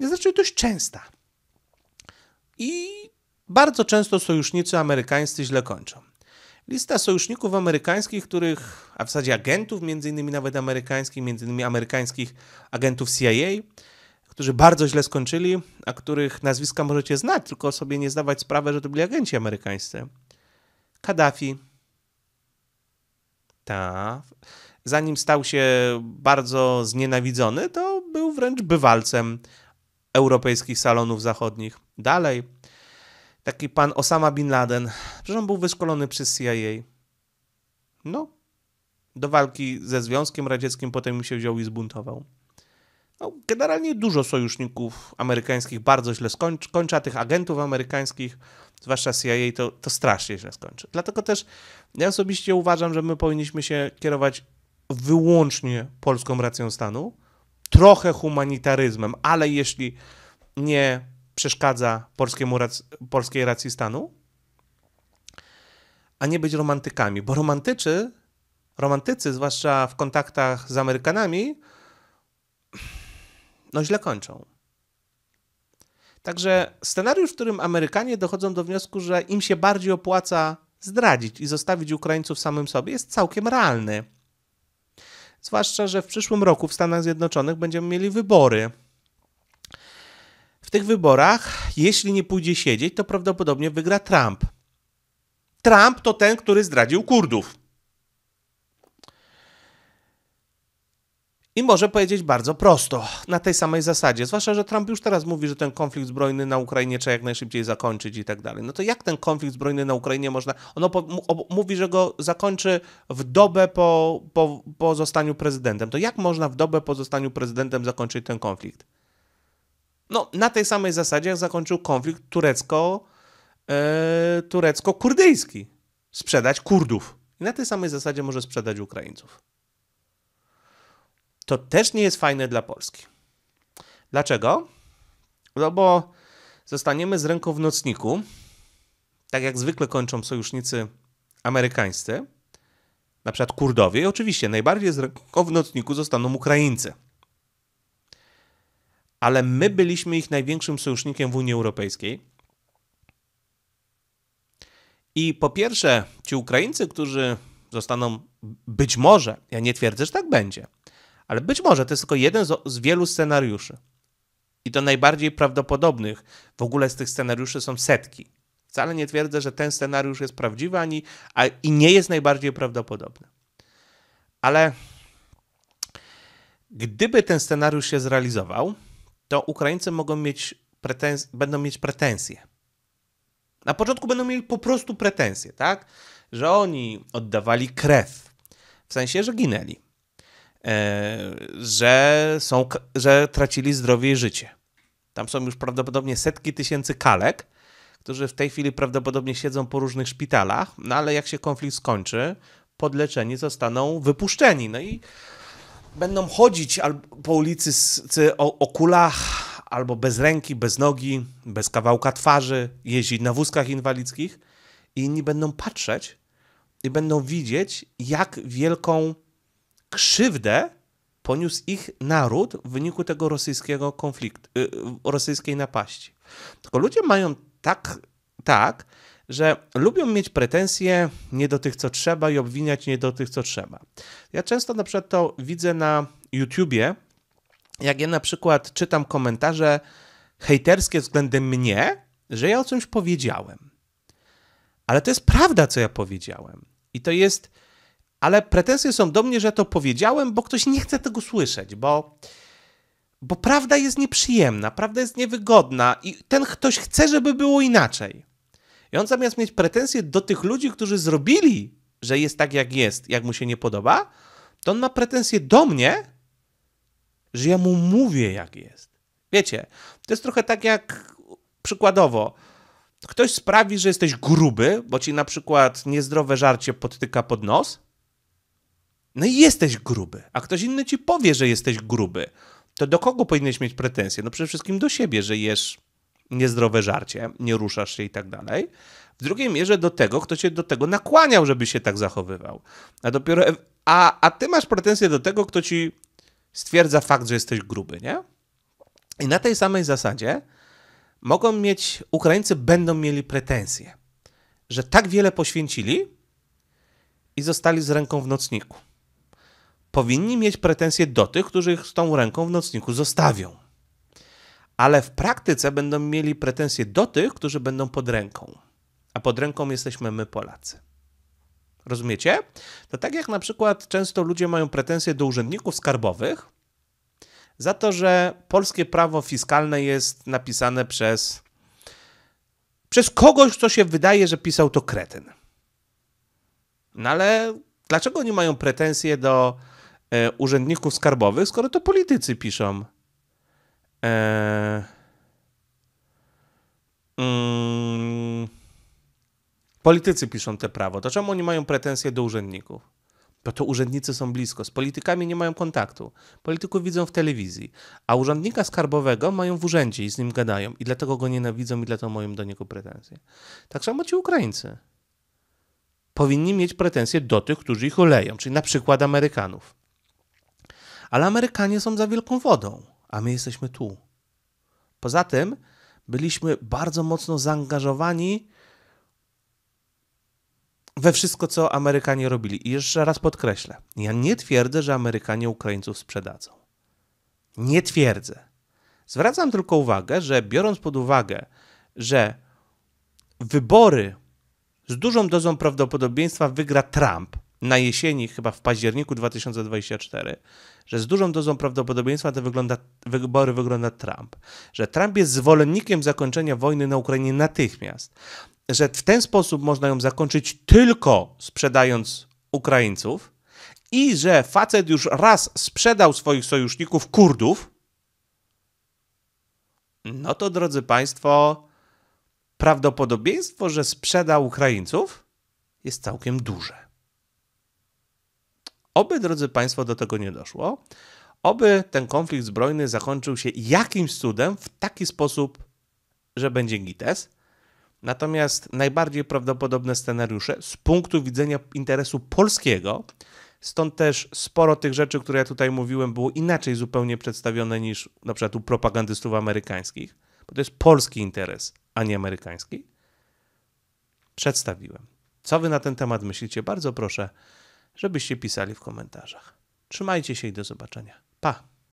jest raczej dość częsta. I bardzo często sojusznicy amerykańscy źle kończą. Lista sojuszników amerykańskich, których, a w zasadzie agentów, między innymi nawet amerykańskich, między innymi amerykańskich agentów CIA, którzy bardzo źle skończyli, a których nazwiska możecie znać, tylko sobie nie zdawać sprawy, że to byli agenci amerykańscy. Kaddafi. Ta. Zanim stał się bardzo znienawidzony, to był wręcz bywalcem europejskich salonów zachodnich. Dalej, taki pan Osama Bin Laden, przecież on był wyszkolony przez CIA. No, do walki ze Związkiem Radzieckim, potem się wziął i zbuntował. No, generalnie dużo sojuszników amerykańskich bardzo źle skończy, skończy tych agentów amerykańskich, zwłaszcza CIA, to, to strasznie źle skończy. Dlatego też ja osobiście uważam, że my powinniśmy się kierować wyłącznie polską racją stanu, trochę humanitaryzmem, ale jeśli nie przeszkadza polskiemu, polskiej racji stanu, a nie być romantykami, bo romantyczy, romantycy, zwłaszcza w kontaktach z Amerykanami, no źle kończą. Także scenariusz, w którym Amerykanie dochodzą do wniosku, że im się bardziej opłaca zdradzić i zostawić Ukraińców samym sobie, jest całkiem realny. Zwłaszcza, że w przyszłym roku w Stanach Zjednoczonych będziemy mieli wybory tych wyborach, jeśli nie pójdzie siedzieć, to prawdopodobnie wygra Trump. Trump to ten, który zdradził Kurdów. I może powiedzieć bardzo prosto, na tej samej zasadzie. Zwłaszcza, że Trump już teraz mówi, że ten konflikt zbrojny na Ukrainie trzeba jak najszybciej zakończyć i tak dalej. No to jak ten konflikt zbrojny na Ukrainie można. On mówi, że go zakończy w dobę po, po, po zostaniu prezydentem. To jak można w dobę po zostaniu prezydentem zakończyć ten konflikt? no, na tej samej zasadzie zakończył konflikt turecko, e, turecko-kurdyjski. Sprzedać Kurdów. I na tej samej zasadzie może sprzedać Ukraińców. To też nie jest fajne dla Polski. Dlaczego? No bo zostaniemy z ręką w nocniku, tak jak zwykle kończą sojusznicy amerykańscy, na przykład Kurdowie i oczywiście najbardziej z ręką w nocniku zostaną Ukraińcy – ale my byliśmy ich największym sojusznikiem w Unii Europejskiej. I po pierwsze, ci Ukraińcy, którzy zostaną, być może, ja nie twierdzę, że tak będzie, ale być może to jest tylko jeden z, z wielu scenariuszy. I to najbardziej prawdopodobnych. W ogóle z tych scenariuszy są setki. Wcale nie twierdzę, że ten scenariusz jest prawdziwy ani, a, i nie jest najbardziej prawdopodobny. Ale gdyby ten scenariusz się zrealizował, to Ukraińcy mogą mieć pretens- będą mieć pretensje. Na początku będą mieli po prostu pretensje, tak? Że oni oddawali krew, w sensie, że ginęli, e, że, są, że tracili zdrowie i życie. Tam są już prawdopodobnie setki tysięcy kalek, którzy w tej chwili prawdopodobnie siedzą po różnych szpitalach, no ale jak się konflikt skończy, podleczeni zostaną wypuszczeni. No i będą chodzić po ulicy z, o, kulach, albo bez ręki, bez nogi, bez kawałka twarzy, jeździć na wózkach inwalidzkich i inni będą patrzeć i będą widzieć, jak wielką krzywdę poniósł ich naród w wyniku tego rosyjskiego konfliktu, y, y, rosyjskiej napaści. Tylko ludzie mają tak, tak, że lubią mieć pretensje nie do tych, co trzeba i obwiniać nie do tych, co trzeba. Ja często na przykład to widzę na YouTubie, jak ja na przykład czytam komentarze hejterskie względem mnie, że ja o czymś powiedziałem. Ale to jest prawda, co ja powiedziałem. I to jest. Ale pretensje są do mnie, że to powiedziałem, bo ktoś nie chce tego słyszeć, bo, bo prawda jest nieprzyjemna, prawda jest niewygodna i ten ktoś chce, żeby było inaczej. I on zamiast mieć pretensje do tych ludzi, którzy zrobili, że jest tak jak jest, jak mu się nie podoba, to on ma pretensje do mnie, że ja mu mówię jak jest. Wiecie, to jest trochę tak jak przykładowo, ktoś sprawi, że jesteś gruby, bo ci na przykład niezdrowe żarcie podtyka pod nos. No i jesteś gruby, a ktoś inny ci powie, że jesteś gruby. To do kogo powinieneś mieć pretensje? No przede wszystkim do siebie, że jesz niezdrowe żarcie, nie ruszasz się i tak dalej. W drugiej mierze do tego, kto cię do tego nakłaniał, żeby się tak zachowywał. A dopiero. A, a ty masz pretensje do tego, kto ci stwierdza fakt, że jesteś gruby, nie? I na tej samej zasadzie mogą mieć, Ukraińcy będą mieli pretensje, że tak wiele poświęcili i zostali z ręką w nocniku. Powinni mieć pretensje do tych, którzy ich z tą ręką w nocniku zostawią ale w praktyce będą mieli pretensje do tych, którzy będą pod ręką. A pod ręką jesteśmy my, Polacy. Rozumiecie? To tak jak na przykład często ludzie mają pretensje do urzędników skarbowych za to, że polskie prawo fiskalne jest napisane przez, przez kogoś, kto się wydaje, że pisał to kretyn. No ale dlaczego nie mają pretensje do e, urzędników skarbowych, skoro to politycy piszą E, mm... Politycy piszą te prawo. To czemu oni mają pretensje do urzędników? Bo to urzędnicy są blisko. Z politykami nie mają kontaktu. Polityków widzą w telewizji. A urzędnika skarbowego mają w urzędzie i z nim gadają. I dlatego go nienawidzą i dlatego mają do niego pretensje. Tak samo ci Ukraińcy. Powinni mieć pretensje do tych, którzy ich oleją. Czyli na przykład Amerykanów. Ale Amerykanie są za wielką wodą a my jesteśmy tu. Poza tym byliśmy bardzo mocno zaangażowani we wszystko, co Amerykanie robili. I jeszcze raz podkreślę, ja nie twierdzę, że Amerykanie Ukraińców sprzedadzą. Nie twierdzę. Zwracam tylko uwagę, że biorąc pod uwagę, że wybory z dużą dozą prawdopodobieństwa wygra Trump, na jesieni, chyba w październiku 2024, że z dużą dozą prawdopodobieństwa te wygląda, wybory wygląda Trump. Że Trump jest zwolennikiem zakończenia wojny na Ukrainie natychmiast. Że w ten sposób można ją zakończyć tylko sprzedając Ukraińców i że facet już raz sprzedał swoich sojuszników Kurdów, no to drodzy Państwo, prawdopodobieństwo, że sprzeda Ukraińców jest całkiem duże. Oby, drodzy Państwo, do tego nie doszło. Oby ten konflikt zbrojny zakończył się jakimś cudem w taki sposób, że będzie GITES. Natomiast najbardziej prawdopodobne scenariusze z punktu widzenia interesu polskiego, stąd też sporo tych rzeczy, które ja tutaj mówiłem, było inaczej zupełnie przedstawione niż na przykład u propagandystów amerykańskich, bo to jest polski interes, a nie amerykański. Przedstawiłem. Co wy na ten temat myślicie? Bardzo proszę żebyście pisali w komentarzach. Trzymajcie się i do zobaczenia. Pa!